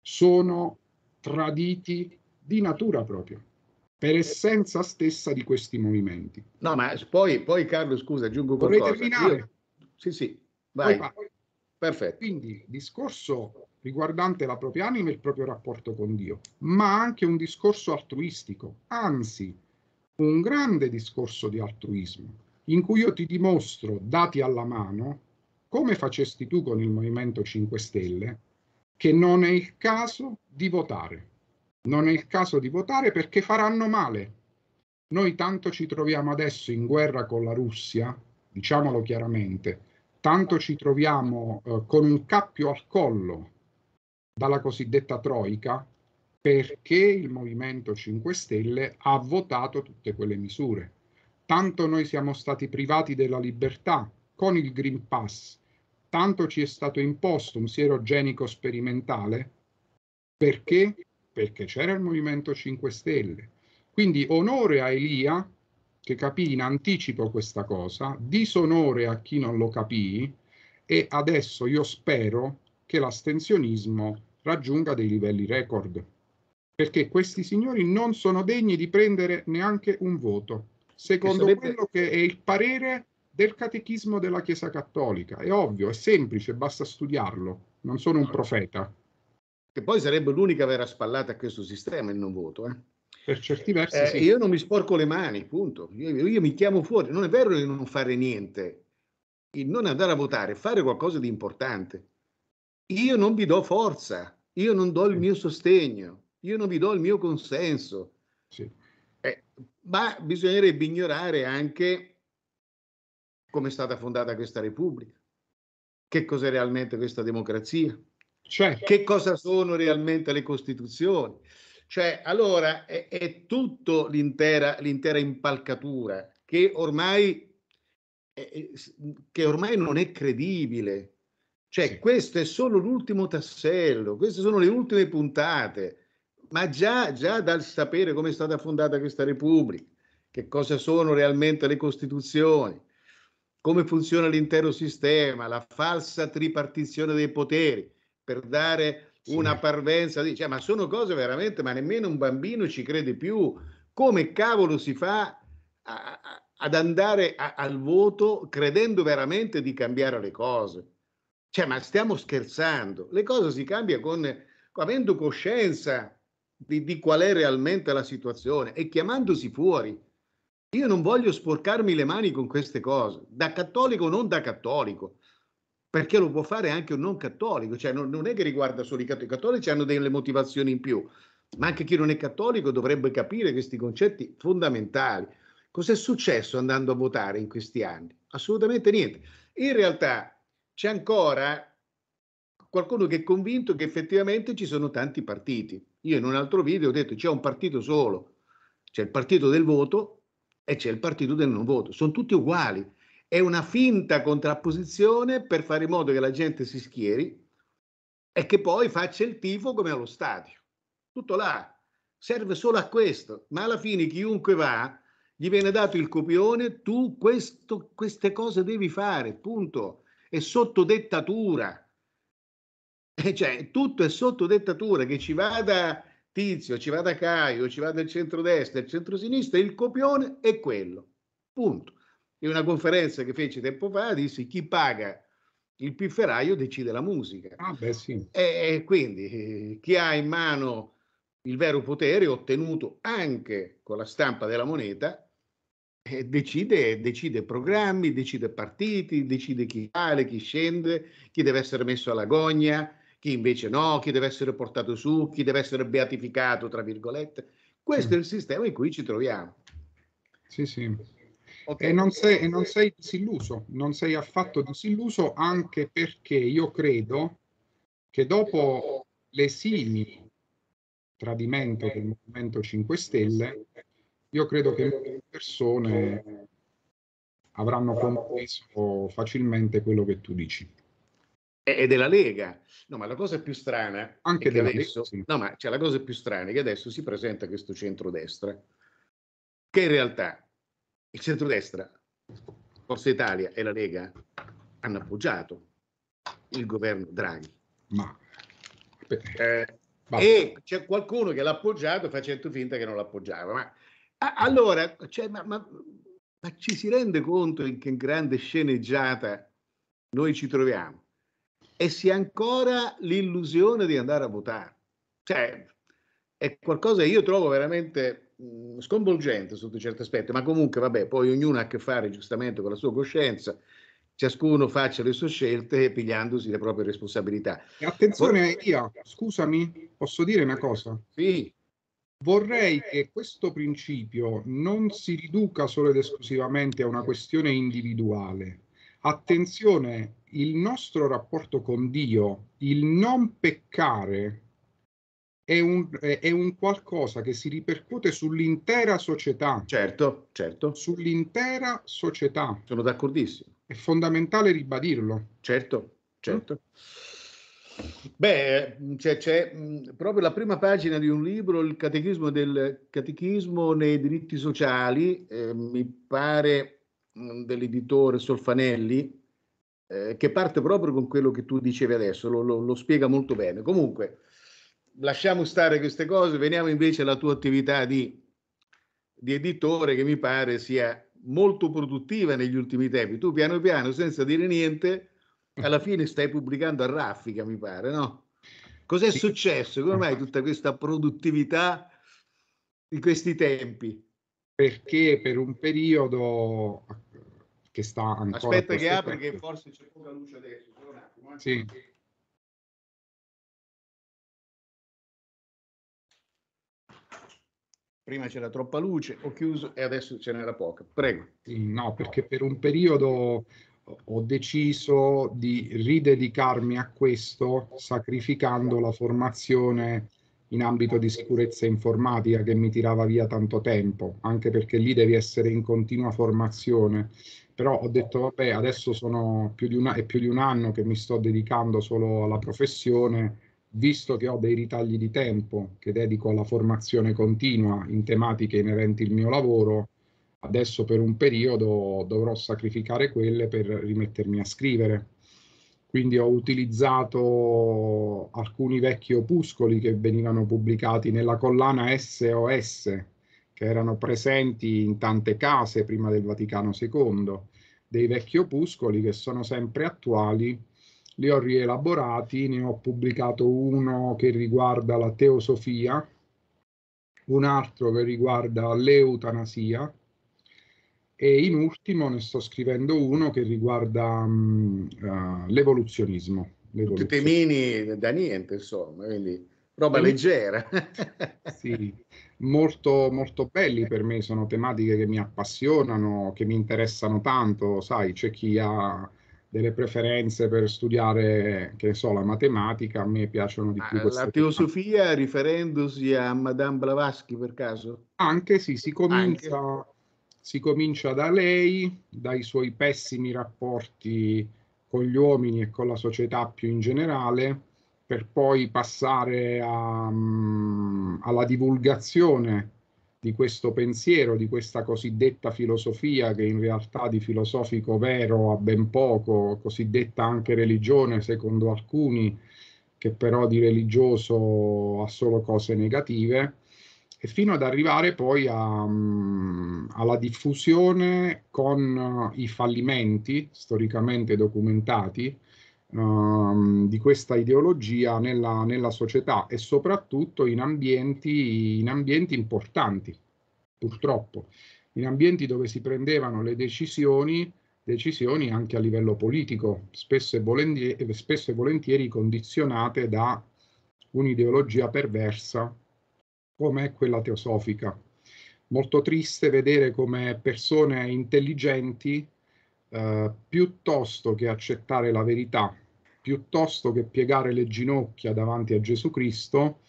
sono traditi di natura proprio per essenza stessa di questi movimenti. No, ma poi, poi Carlo, scusa, aggiungo Vorrei qualcosa. Vorrei terminare? Io... Sì, sì, vai. Poi, poi. Perfetto. Quindi, discorso riguardante la propria anima e il proprio rapporto con Dio, ma anche un discorso altruistico, anzi un grande discorso di altruismo, in cui io ti dimostro, dati alla mano, come facesti tu con il Movimento 5 Stelle, che non è il caso di votare. Non è il caso di votare perché faranno male. Noi tanto ci troviamo adesso in guerra con la Russia, diciamolo chiaramente, tanto ci troviamo eh, con un cappio al collo dalla cosiddetta troica perché il Movimento 5 Stelle ha votato tutte quelle misure. Tanto noi siamo stati privati della libertà con il Green Pass, tanto ci è stato imposto un sierogenico sperimentale perché? Perché c'era il Movimento 5 Stelle. Quindi onore a Elia che capì in anticipo questa cosa, disonore a chi non lo capì e adesso io spero che l'astensionismo raggiunga dei livelli record, perché questi signori non sono degni di prendere neanche un voto, secondo sarebbe... quello che è il parere del catechismo della Chiesa Cattolica. È ovvio, è semplice, basta studiarlo, non sono un ah. profeta. Che poi sarebbe l'unica vera spallata a questo sistema il non voto. Eh? Per certi versi. Eh, sì. Io non mi sporco le mani, punto. Io, io mi chiamo fuori. Non è vero di non fare niente, il non andare a votare, fare qualcosa di importante io non vi do forza, io non do il mio sostegno, io non vi do il mio consenso. Sì. Eh, ma bisognerebbe ignorare anche come è stata fondata questa Repubblica, che cos'è realmente questa democrazia, cioè. che cosa sono realmente le Costituzioni. Cioè, allora è, è tutta l'intera, l'intera impalcatura che ormai, è, che ormai non è credibile, cioè, questo è solo l'ultimo tassello, queste sono le ultime puntate, ma già, già dal sapere come è stata fondata questa Repubblica, che cosa sono realmente le Costituzioni, come funziona l'intero sistema, la falsa tripartizione dei poteri, per dare una parvenza di... Cioè, ma sono cose veramente, ma nemmeno un bambino ci crede più. Come cavolo si fa a, a, ad andare a, al voto credendo veramente di cambiare le cose? Cioè, ma stiamo scherzando? Le cose si cambiano con, avendo coscienza di, di qual è realmente la situazione e chiamandosi fuori. Io non voglio sporcarmi le mani con queste cose, da cattolico o non da cattolico, perché lo può fare anche un non cattolico, cioè non, non è che riguarda solo i cattolici, i cattolici hanno delle motivazioni in più, ma anche chi non è cattolico dovrebbe capire questi concetti fondamentali. Cos'è successo andando a votare in questi anni? Assolutamente niente. In realtà c'è ancora qualcuno che è convinto che effettivamente ci sono tanti partiti. Io in un altro video ho detto c'è un partito solo, c'è il partito del voto e c'è il partito del non voto, sono tutti uguali. È una finta contrapposizione per fare in modo che la gente si schieri e che poi faccia il tifo come allo stadio. Tutto là, serve solo a questo, ma alla fine chiunque va, gli viene dato il copione, tu questo, queste cose devi fare, punto è sotto dettatura. E eh, cioè, tutto è sotto dettatura, che ci vada Tizio, ci vada Caio, ci vada il centrodestra, il centrosinistra, il copione è quello. Punto. In una conferenza che feci tempo fa dissi chi paga il pifferaio decide la musica. Ah, beh, sì. e, e, quindi eh, chi ha in mano il vero potere ottenuto anche con la stampa della moneta eh, decide, decide, programmi, decide partiti, decide chi sale, chi scende, chi deve essere messo alla gogna, chi invece no, chi deve essere portato su, chi deve essere beatificato, tra virgolette. Questo mm. è il sistema in cui ci troviamo. Sì, sì. Okay. E, non sei, e non sei disilluso, non sei affatto disilluso anche perché io credo che dopo l'esimi tradimento del Movimento 5 Stelle, io credo che le persone avranno compreso facilmente quello che tu dici. E della Lega. No, ma la cosa più strana anche della adesso, Lega, sì. No, ma c'è cioè, la cosa più strana è che adesso si presenta questo centrodestra che in realtà il centrodestra, Forza Italia e la Lega hanno appoggiato il governo Draghi. Ma eh, e c'è qualcuno che l'ha appoggiato facendo finta che non l'appoggiava, ma allora, cioè, ma, ma, ma, ci si rende conto in che grande sceneggiata noi ci troviamo? E si ha ancora l'illusione di andare a votare. Cioè, è qualcosa che io trovo veramente mh, mm, sconvolgente sotto certi aspetti, ma comunque, vabbè, poi ognuno ha a che fare giustamente con la sua coscienza ciascuno faccia le sue scelte pigliandosi le proprie responsabilità. E attenzione, io, scusami, posso dire una cosa? Sì. Vorrei che questo principio non si riduca solo ed esclusivamente a una questione individuale. Attenzione, il nostro rapporto con Dio, il non peccare, è un, è un qualcosa che si ripercuote sull'intera società. Certo, certo. Sull'intera società. Sono d'accordissimo. È fondamentale ribadirlo. Certo, certo. Mm? Beh, cioè, c'è proprio la prima pagina di un libro, il catechismo del catechismo nei diritti sociali, eh, mi pare dell'editore Solfanelli, eh, che parte proprio con quello che tu dicevi adesso, lo, lo, lo spiega molto bene. Comunque, lasciamo stare queste cose, veniamo invece alla tua attività di, di editore che mi pare sia molto produttiva negli ultimi tempi. Tu piano piano, senza dire niente, *laughs* alla fine stai pubblicando a raffica, mi pare, no? Cos'è sì. successo? Come mai tutta questa produttività di questi tempi? Perché per un periodo ah, che sta ancora... Aspetta che apri che forse c'è poca luce adesso, solo un attimo. Eh. Sì. Perché... prima c'era troppa luce, ho chiuso e adesso ce n'era poca. Prego. no, perché per un periodo ho deciso di ridedicarmi a questo sacrificando la formazione in ambito di sicurezza informatica che mi tirava via tanto tempo, anche perché lì devi essere in continua formazione. Però ho detto, vabbè, adesso sono più di una, è più di un anno che mi sto dedicando solo alla professione, visto che ho dei ritagli di tempo che dedico alla formazione continua in tematiche inerenti al mio lavoro, adesso per un periodo dovrò sacrificare quelle per rimettermi a scrivere. Quindi ho utilizzato alcuni vecchi opuscoli che venivano pubblicati nella collana SOS, che erano presenti in tante case prima del Vaticano II, dei vecchi opuscoli che sono sempre attuali. Li ho rielaborati, ne ho pubblicato uno che riguarda la teosofia, un altro che riguarda l'eutanasia, e in ultimo ne sto scrivendo uno che riguarda um, uh, l'evoluzionismo. Tutti temini da niente, insomma, quindi roba sì. leggera. *laughs* sì, molto, molto belli per me, sono tematiche che mi appassionano, che mi interessano tanto, sai, c'è chi ha delle preferenze per studiare, che so, la matematica, a me piacciono di più ah, La teosofia, tematiche. riferendosi a Madame Blavatsky per caso? Anche sì, si comincia... Anche si comincia da lei, dai suoi pessimi rapporti con gli uomini e con la società più in generale, per poi passare a, mm, alla divulgazione di questo pensiero, di questa cosiddetta filosofia che in realtà di filosofico vero ha ben poco, cosiddetta anche religione secondo alcuni, che però di religioso ha solo cose negative, e fino ad arrivare poi a, um, alla diffusione con uh, i fallimenti storicamente documentati um, di questa ideologia nella, nella, società e soprattutto in ambienti, in ambienti importanti, purtroppo, in ambienti dove si prendevano le decisioni decisioni anche a livello politico, spesso e volentieri, spesso e volentieri condizionate da un'ideologia perversa come è quella teosofica. Molto triste vedere come persone intelligenti, eh, piuttosto che accettare la verità, piuttosto che piegare le ginocchia davanti a Gesù Cristo,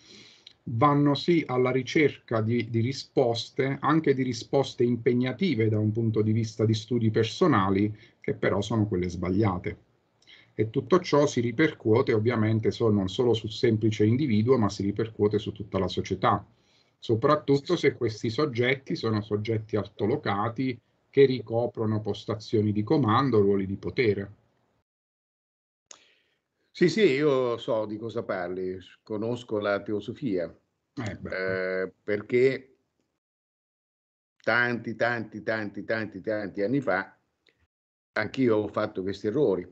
vanno sì alla ricerca di, di, risposte, anche di risposte impegnative da un punto di vista di studi personali, che però sono quelle sbagliate. E tutto ciò si ripercuote ovviamente so, non solo sul semplice individuo, ma si ripercuote su tutta la società soprattutto se questi soggetti sono soggetti altolocati che ricoprono postazioni di comando, ruoli di potere. Sì, sì, io so di cosa parli, conosco la teosofia, eh eh, certo. perché tanti, tanti, tanti, tanti, tanti anni fa anch'io ho fatto questi errori.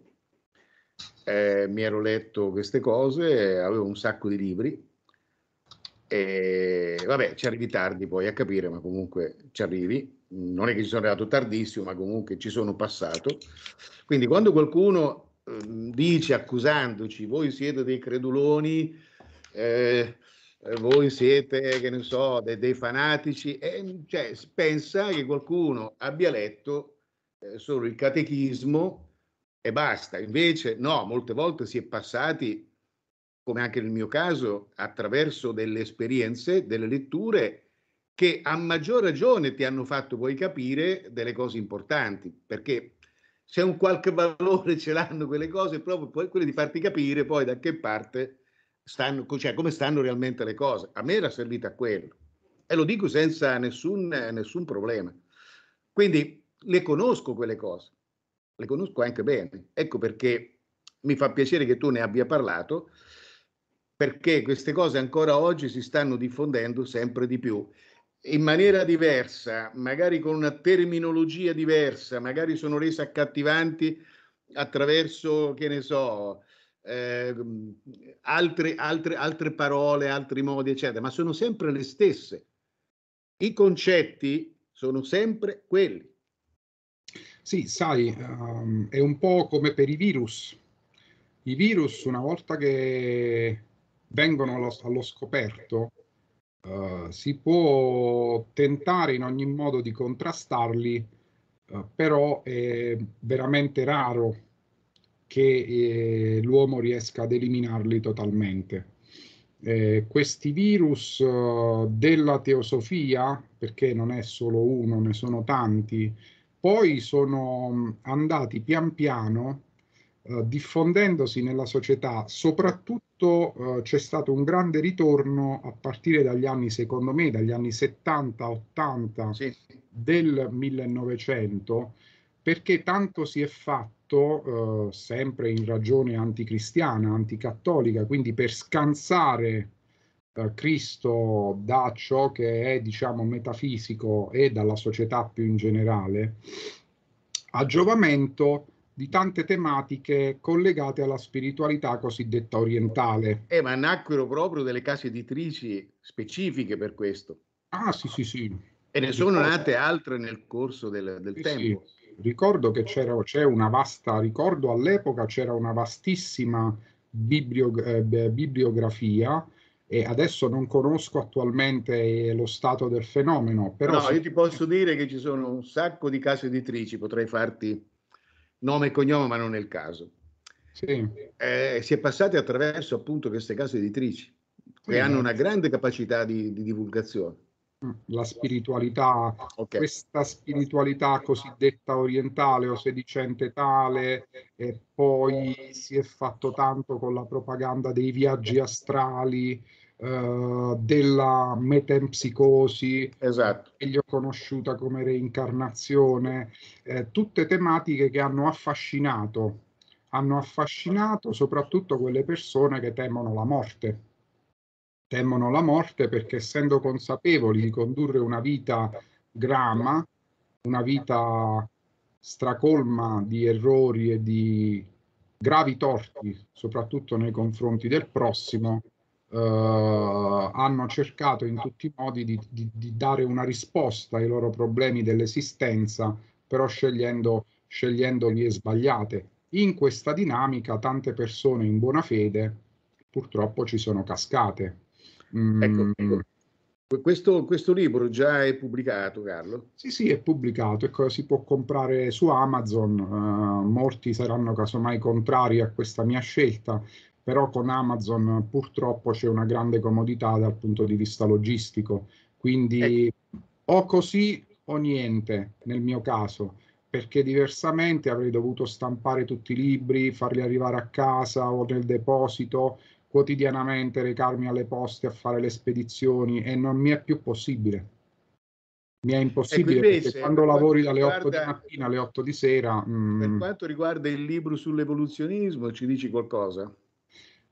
Eh, mi ero letto queste cose, avevo un sacco di libri e vabbè, ci arrivi tardi poi a capire, ma comunque ci arrivi. Non è che ci sono arrivato tardissimo, ma comunque ci sono passato. Quindi quando qualcuno ehm, dice accusandoci, voi siete dei creduloni, eh, eh voi siete, che ne so, dei, dei fanatici, eh, cioè, pensa che qualcuno abbia letto eh, solo il catechismo e basta. Invece no, molte volte si è passati come anche nel mio caso, attraverso delle esperienze, delle letture che a maggior ragione ti hanno fatto poi capire delle cose importanti, perché se un qualche valore ce l'hanno quelle cose, proprio poi quelle di farti capire poi da che parte stanno, cioè come stanno realmente le cose. A me era servita a quello e lo dico senza nessun, nessun problema. Quindi le conosco quelle cose, le conosco anche bene. Ecco perché mi fa piacere che tu ne abbia parlato perché queste cose ancora oggi si stanno diffondendo sempre di più in maniera diversa, magari con una terminologia diversa, magari sono rese accattivanti attraverso, che ne so, eh, altre, altre, altre parole, altri modi, eccetera, ma sono sempre le stesse. I concetti sono sempre quelli. Sì, sai, um, è un po' come per i virus. I virus, una volta che vengono allo, allo scoperto, uh, si può tentare in ogni modo di contrastarli, uh, però è veramente raro che eh, l'uomo riesca ad eliminarli totalmente. Eh, questi virus uh, della teosofia, perché non è solo uno, ne sono tanti, poi sono mm, andati pian piano eh, diffondendosi nella società, soprattutto uh, c'è stato un grande ritorno a partire dagli anni, secondo me, dagli anni 70-80 sì. del 1900, perché tanto si è fatto, uh, sempre in ragione anticristiana, anticattolica, quindi per scansare Cristo da ciò che è, diciamo, metafisico e dalla società più in generale, a giovamento di tante tematiche collegate alla spiritualità cosiddetta orientale. Eh, ma nacquero proprio delle case editrici specifiche per questo. Ah, sì, sì, sì. E ne Ricordo. sono nate altre nel corso del, del sì, tempo. Sì. Ricordo che c'era, c'è una vasta, ricordo all'epoca c'era una vastissima bibliog- eh, bibliografia e adesso non conosco attualmente eh, lo stato del fenomeno. Però no, se... io ti posso dire che ci sono un sacco di case editrici, potrei farti nome e cognome, ma non è il caso. Sì. Eh, si è passati attraverso appunto queste case editrici che sì. hanno una grande capacità di, di divulgazione. Mm, la spiritualità, okay. questa spiritualità cosiddetta orientale o sedicente tale, e poi si è fatto tanto con la propaganda dei viaggi astrali, eh, della metempsicosi, esatto. meglio conosciuta come reincarnazione, eh, tutte tematiche che hanno affascinato, hanno affascinato soprattutto quelle persone che temono la morte. Temono la morte perché essendo consapevoli di condurre una vita grama, una vita stracolma di errori e di gravi torti, soprattutto nei confronti del prossimo, eh, hanno cercato in tutti i modi di, di, di, dare una risposta ai loro problemi dell'esistenza, però scegliendo, scegliendo vie sbagliate. In questa dinamica tante persone in buona fede purtroppo ci sono cascate. Mm. Ecco, ecco. Questo, questo, libro già è pubblicato, Carlo? Sì, sì, è pubblicato, ecco, si può comprare su Amazon, uh, molti saranno casomai contrari a questa mia scelta, però con Amazon purtroppo c'è una grande comodità dal punto di vista logistico, quindi eh. o così o niente nel mio caso, perché diversamente avrei dovuto stampare tutti i libri, farli arrivare a casa o nel deposito, quotidianamente recarmi alle poste a fare le spedizioni e non mi è più possibile. Mi è ecco, impossibile ecco invece, perché quando per lavori dalle riguarda, 8 di mattina alle 8 di sera. Mm, per quanto riguarda il libro sull'evoluzionismo, ci dici qualcosa?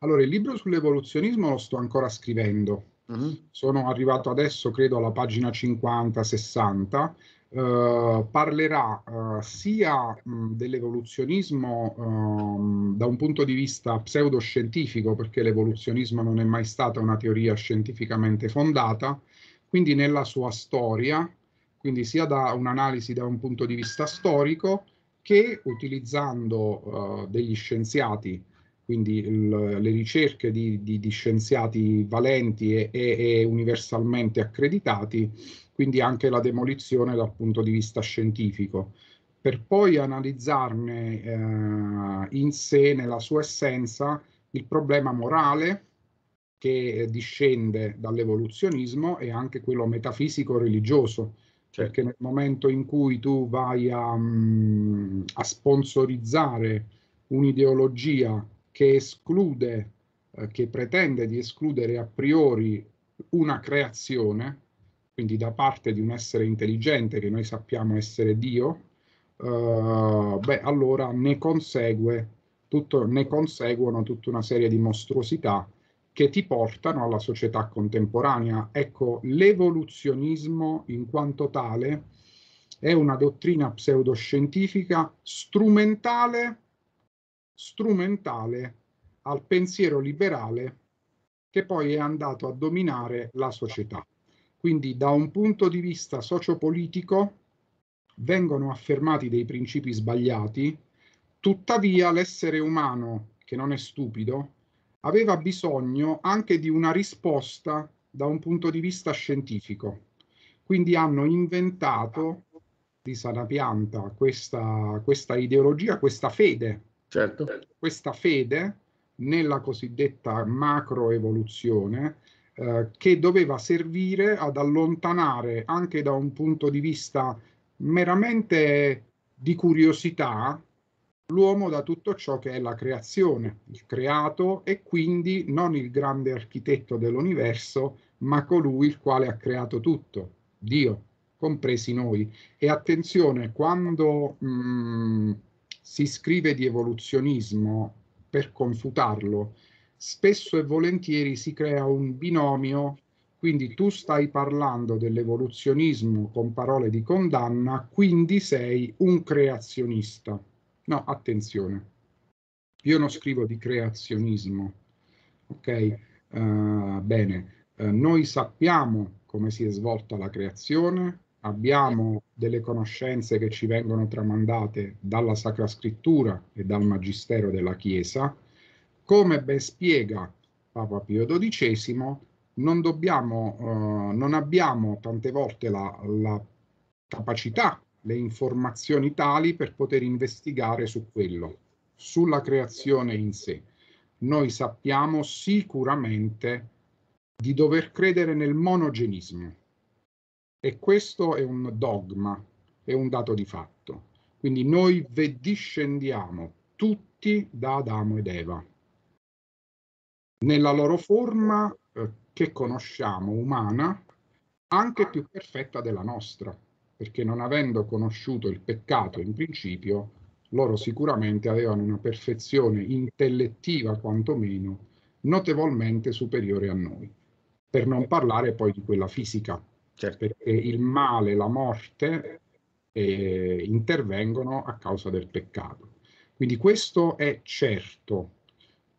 Allora, il libro sull'evoluzionismo lo sto ancora scrivendo. Mm-hmm. Sono arrivato adesso, credo, alla pagina 50-60. Eh, parlerà eh, sia mh, mm, dell'evoluzionismo eh, da un punto di vista pseudoscientifico, perché l'evoluzionismo non è mai stata una teoria scientificamente fondata, quindi nella sua storia, quindi sia da un'analisi da un punto di vista storico che utilizzando eh, degli scienziati quindi il, le ricerche di, di, di, scienziati valenti e, e, e universalmente accreditati, quindi anche la demolizione dal punto di vista scientifico per poi analizzarne eh, in sé, nella sua essenza, il problema morale che eh, discende dall'evoluzionismo e anche quello metafisico-religioso, cioè che nel momento in cui tu vai a, mm, a sponsorizzare un'ideologia che esclude, eh, che pretende di escludere a priori una creazione, quindi da parte di un essere intelligente che noi sappiamo essere Dio, eh, beh, allora ne, consegue tutto, ne conseguono tutta una serie di mostruosità che ti portano alla società contemporanea. Ecco, l'evoluzionismo in quanto tale è una dottrina pseudoscientifica strumentale strumentale al pensiero liberale che poi è andato a dominare la società. Quindi da un punto di vista sociopolitico vengono affermati dei principi sbagliati, tuttavia l'essere umano, che non è stupido, aveva bisogno anche di una risposta da un punto di vista scientifico. Quindi hanno inventato di sana pianta questa, questa ideologia, questa fede Certo. Questa fede nella cosiddetta macroevoluzione eh, che doveva servire ad allontanare anche da un punto di vista meramente di curiosità l'uomo da tutto ciò che è la creazione, il creato e quindi non il grande architetto dell'universo, ma colui il quale ha creato tutto, Dio, compresi noi. E attenzione, quando mh, mm, si scrive di evoluzionismo per confutarlo, spesso e volentieri si crea un binomio, quindi tu stai parlando dell'evoluzionismo con parole di condanna, quindi sei un creazionista. No, attenzione, io non scrivo di creazionismo, ok? Uh, bene, uh, noi sappiamo come si è svolta la creazione, abbiamo delle conoscenze che ci vengono tramandate dalla Sacra Scrittura e dal Magistero della Chiesa, come ben spiega Papa Pio XII, non, dobbiamo, eh, non abbiamo tante volte la, la capacità, le informazioni tali per poter investigare su quello, sulla creazione in sé. Noi sappiamo sicuramente di dover credere nel monogenismo, e questo è un dogma, è un dato di fatto. Quindi noi ve discendiamo tutti da Adamo ed Eva, nella loro forma eh, che conosciamo, umana, anche più perfetta della nostra, perché non avendo conosciuto il peccato in principio, loro sicuramente avevano una perfezione intellettiva quantomeno notevolmente superiore a noi, per non parlare poi di quella fisica certo. perché il male, la morte eh, intervengono a causa del peccato. Quindi questo è certo.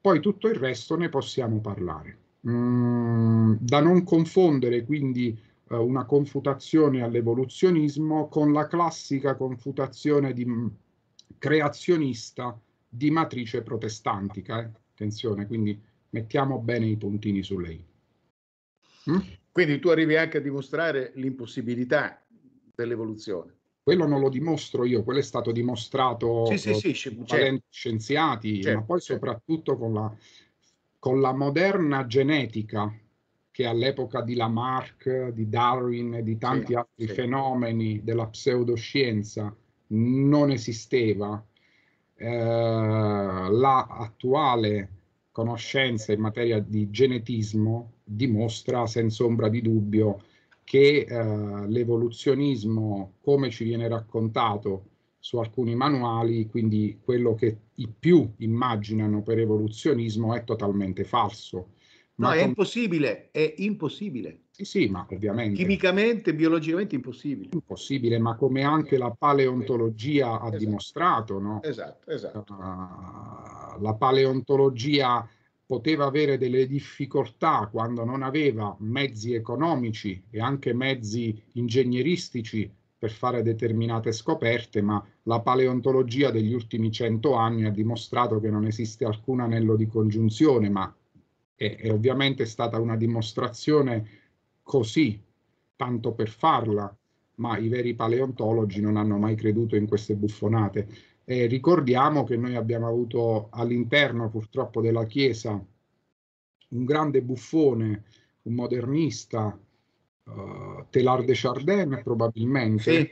Poi tutto il resto ne possiamo parlare. Mm, da non confondere quindi eh, una confutazione all'evoluzionismo con la classica confutazione di, mm, creazionista di matrice protestantica. Eh? Attenzione, quindi mettiamo bene i puntini sulle i. Mm? Quindi tu arrivi anche a dimostrare l'impossibilità dell'evoluzione. Quello non lo dimostro io, quello è stato dimostrato sì, sì, sì, sì certo. scienziati, certo, ma poi certo. soprattutto con la, con la moderna genetica che all'epoca di Lamarck, di Darwin e di tanti sì, altri sì. fenomeni della pseudoscienza non esisteva. Eh, la attuale conoscenza in materia di genetismo dimostra senza ombra di dubbio che eh, l'evoluzionismo, come ci viene raccontato su alcuni manuali, quindi quello che i più immaginano per evoluzionismo, è totalmente falso. Ma no, è impossibile, è impossibile. Sì, sì, ma ovviamente. Chimicamente, biologicamente impossibile. Impossibile, ma come anche la paleontologia ha esatto. dimostrato, no? Esatto, esatto. Uh, la paleontologia poteva avere delle difficoltà quando non aveva mezzi economici e anche mezzi ingegneristici per fare determinate scoperte, ma la paleontologia degli ultimi cento anni ha dimostrato che non esiste alcun anello di congiunzione, ma è, è ovviamente stata una dimostrazione così, tanto per farla, ma i veri paleontologi non hanno mai creduto in queste buffonate. Eh, ricordiamo che noi abbiamo avuto all'interno purtroppo della Chiesa un grande buffone, un modernista, uh, eh, Telar de Chardin probabilmente. Sì,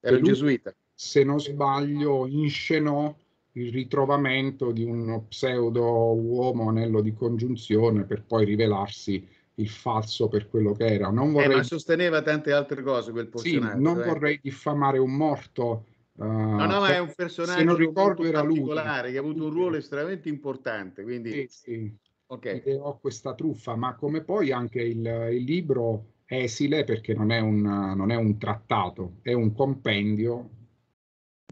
era un gesuita. Se non sbaglio, inscenò il ritrovamento di uno pseudo uomo anello di congiunzione per poi rivelarsi il falso per quello che era. Non vorrei... Eh, ma sosteneva tante altre cose quel personaggio. Sì, non eh. vorrei diffamare un morto. Uh, no, no, ma è un personaggio se non ricordo, era particolare, lui. che ha avuto un ruolo estremamente importante. Quindi... Sì, sì. Okay. Ho questa truffa, ma come poi anche il, il libro esile, perché non è, un, non è un trattato, è un compendio,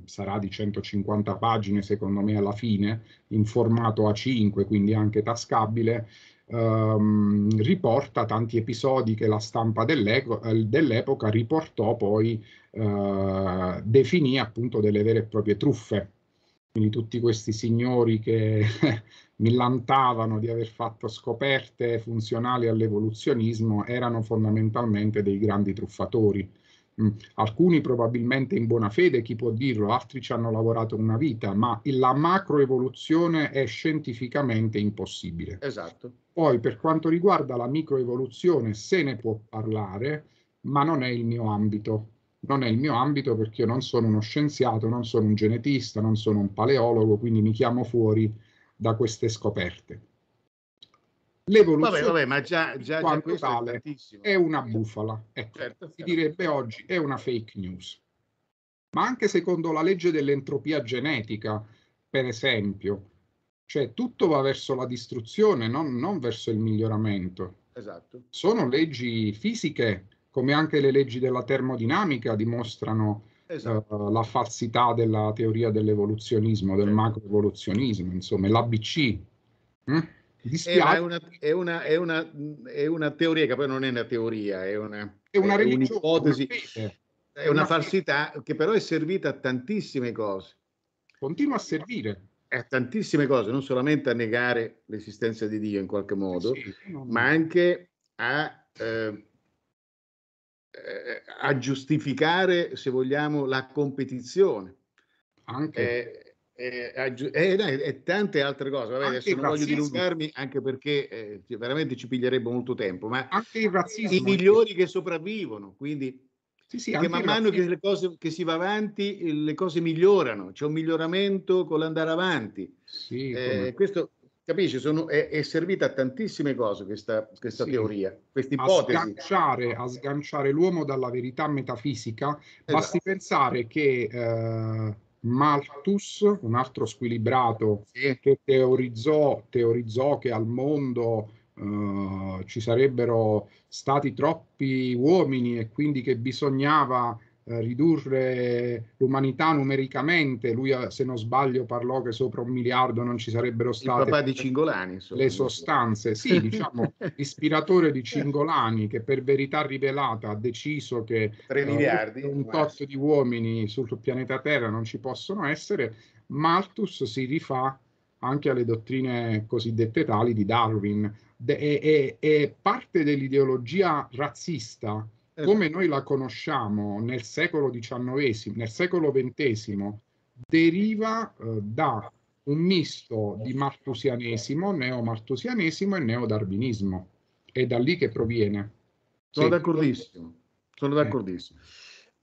sarà di 150 pagine secondo me alla fine, in formato A5, quindi anche tascabile, ehm, riporta tanti episodi che la stampa eh, dell'epoca riportò poi, eh, definì appunto delle vere e proprie truffe. Quindi tutti questi signori che *laughs* millantavano di aver fatto scoperte funzionali all'evoluzionismo erano fondamentalmente dei grandi truffatori Mm. Alcuni probabilmente in buona fede, chi può dirlo, altri ci hanno lavorato una vita, ma la macroevoluzione è scientificamente impossibile. Esatto. Poi per quanto riguarda la microevoluzione se ne può parlare, ma non è il mio ambito. Non è il mio ambito perché io non sono uno scienziato, non sono un genetista, non sono un paleologo, quindi mi chiamo fuori da queste scoperte. L'evoluzione vabbè, vabbè, ma già, già, già tale è, è, una bufala, ecco, certo, si certo. direbbe oggi è una fake news. Ma anche secondo la legge dell'entropia genetica, per esempio, cioè tutto va verso la distruzione, non, non verso il miglioramento. Esatto. Sono leggi fisiche, come anche le leggi della termodinamica dimostrano esatto. uh, la falsità della teoria dell'evoluzionismo, del certo. macroevoluzionismo, insomma, l'ABC. Mm? Hm? Eh, dispiace. È una, è, una, è, una, è, una, teoria che poi non è una teoria, è una, è una un'ipotesi, è una falsità che però è servita a tantissime cose. Continua a servire a tantissime cose, non solamente a negare l'esistenza di Dio in qualche eh modo, sì, ma anche a, eh, a, giustificare, se vogliamo, la competizione. Anche. Eh, e, eh, e, eh, e, tante altre cose. Vabbè, anche adesso non voglio dilungarmi anche perché eh, cioè, veramente ci piglierebbe molto tempo, ma anche il razzismo, i migliori anche. che sopravvivono, quindi sì, sì, che man mano che, cose, che, si va avanti le cose migliorano, c'è un miglioramento con l'andare avanti. Sì, eh, questo, capisci, sono, è, è, servita a tantissime cose questa, questa sì. teoria, questa ipotesi. A sganciare, a sganciare l'uomo dalla verità metafisica, esatto. basti pensare che... Eh, Malthus, un altro squilibrato, che teorizzò, teorizzò che al mondo eh, ci sarebbero stati troppi uomini e quindi che bisognava eh, ridurre l'umanità numericamente. Lui, eh, se non sbaglio, parlò che sopra un miliardo non ci sarebbero state Cingolani, le sostanze. Sì, *laughs* diciamo, ispiratore di Cingolani, che per verità rivelata ha deciso che 3 eh, miliardi, uh, un tot di uomini sul pianeta Terra non ci possono essere, Malthus si rifà anche alle dottrine cosiddette tali di Darwin. De- è parte dell'ideologia razzista come esatto. noi la conosciamo nel secolo XIX, nel secolo XX, deriva eh, da un misto di martusianesimo, neomartusianesimo e neodarwinismo. È da lì che proviene. Sono sì. d'accordissimo, sono eh. d'accordissimo.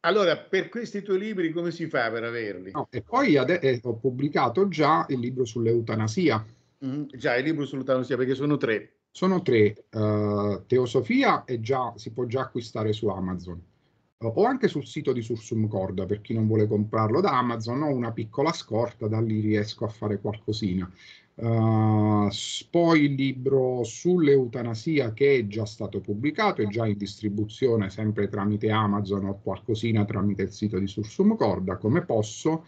Allora, per questi tuoi libri come si fa per averli? No, e poi ade- eh, ho pubblicato già il libro sull'eutanasia. Mm, già, il libro sull'eutanasia, perché sono tre. Sono tre, uh, Teosofia già, si può già acquistare su Amazon uh, o anche sul sito di Sursum Corda per chi non vuole comprarlo da Amazon, ho una piccola scorta, da lì riesco a fare qualcosina. Uh, eh, poi il libro sull'eutanasia che è già stato pubblicato, è già in distribuzione sempre tramite Amazon o qualcosina tramite il sito di Sursum Corda, come posso.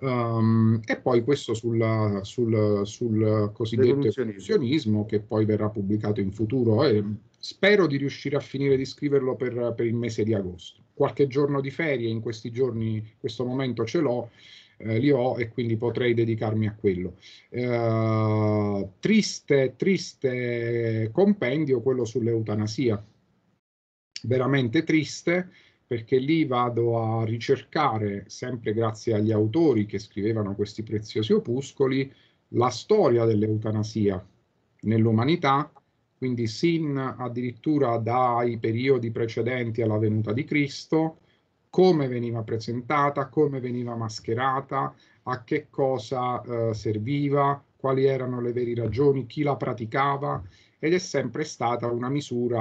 Um, e poi questo sulla, sul, sul, cosiddetto evoluzionismo che poi verrà pubblicato in futuro. E spero di riuscire a finire di scriverlo per, per, il mese di agosto. Qualche giorno di ferie in questi giorni, in questo momento ce l'ho, eh, li ho e quindi potrei dedicarmi a quello. Eh, triste, triste compendio quello sull'eutanasia, veramente triste perché lì vado a ricercare, sempre grazie agli autori che scrivevano questi preziosi opuscoli, la storia dell'eutanasia nell'umanità, quindi sin addirittura dai periodi precedenti alla venuta di Cristo, come veniva presentata, come veniva mascherata, a che cosa eh, serviva, quali erano le vere ragioni, chi la praticava ed è sempre stata una misura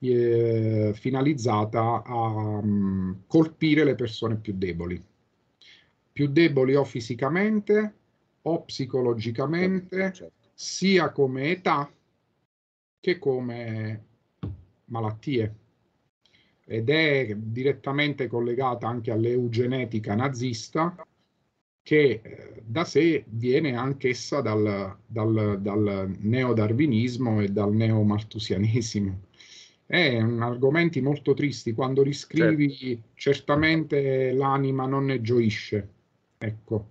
eh, finalizzata a um, colpire le persone più deboli, più deboli o fisicamente o psicologicamente, certo, certo. sia come età che come malattie ed è direttamente collegata anche all'eugenetica nazista che eh, da sé viene anch'essa dal, dal, dal neodarwinismo e dal neomartusianesimo eh, mm, argomenti molto tristi, quando li scrivi certo. certamente l'anima non ne gioisce. Ecco.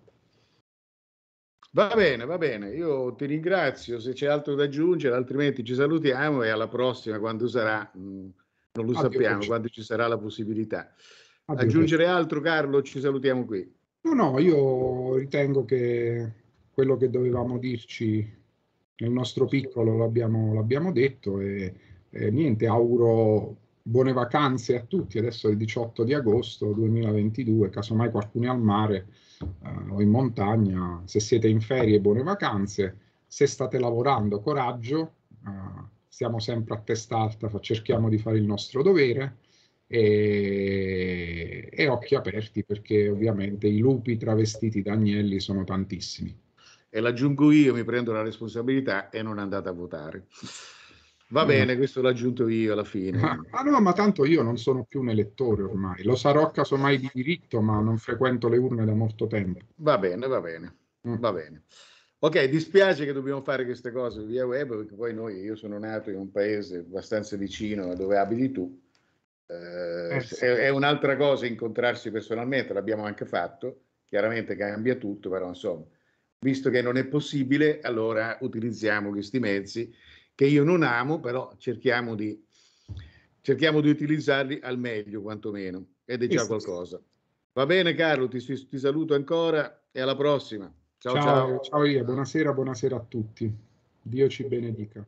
Va bene, va bene, io ti ringrazio se c'è altro da aggiungere, altrimenti ci salutiamo e alla prossima quando sarà, mm, non lo Addio sappiamo, c'è. quando ci sarà la possibilità. Addio aggiungere c'è. altro Carlo, ci salutiamo qui. No, no, io ritengo che quello che dovevamo dirci nel nostro piccolo l'abbiamo, l'abbiamo detto e eh, niente, auguro buone vacanze a tutti. Adesso è il 18 di agosto 2022, casomai qualcuno è al mare eh, o in montagna. Se siete in ferie, buone vacanze. Se state lavorando, coraggio. Eh, stiamo sempre a testa alta, cerchiamo di fare il nostro dovere. E, e, occhi aperti perché ovviamente i lupi travestiti da agnelli sono tantissimi. E l'aggiungo io, mi prendo la responsabilità e non andate a votare. Va mm. bene, questo l'ho aggiunto io alla fine. Ma, ah, ma, ah, no, ma tanto io non sono più un elettore ormai, lo sarò casomai di diritto, ma non frequento le urne da molto tempo. Va bene, va bene, mm. va bene. Ok, dispiace che dobbiamo fare queste cose via web, perché poi noi, io sono nato in un paese abbastanza vicino a dove abiti tu. Eh, eh sì. è, è un'altra cosa incontrarsi personalmente, l'abbiamo anche fatto, chiaramente cambia tutto, però insomma, visto che non è possibile, allora utilizziamo questi mezzi che io non amo, però cerchiamo di, cerchiamo di utilizzarli al meglio quantomeno, ed è già sì, qualcosa. Va bene Carlo, ti, ti, saluto ancora e alla prossima. Ciao, ciao, ciao. ciao Ia, buonasera, buonasera a tutti. Dio ci benedica.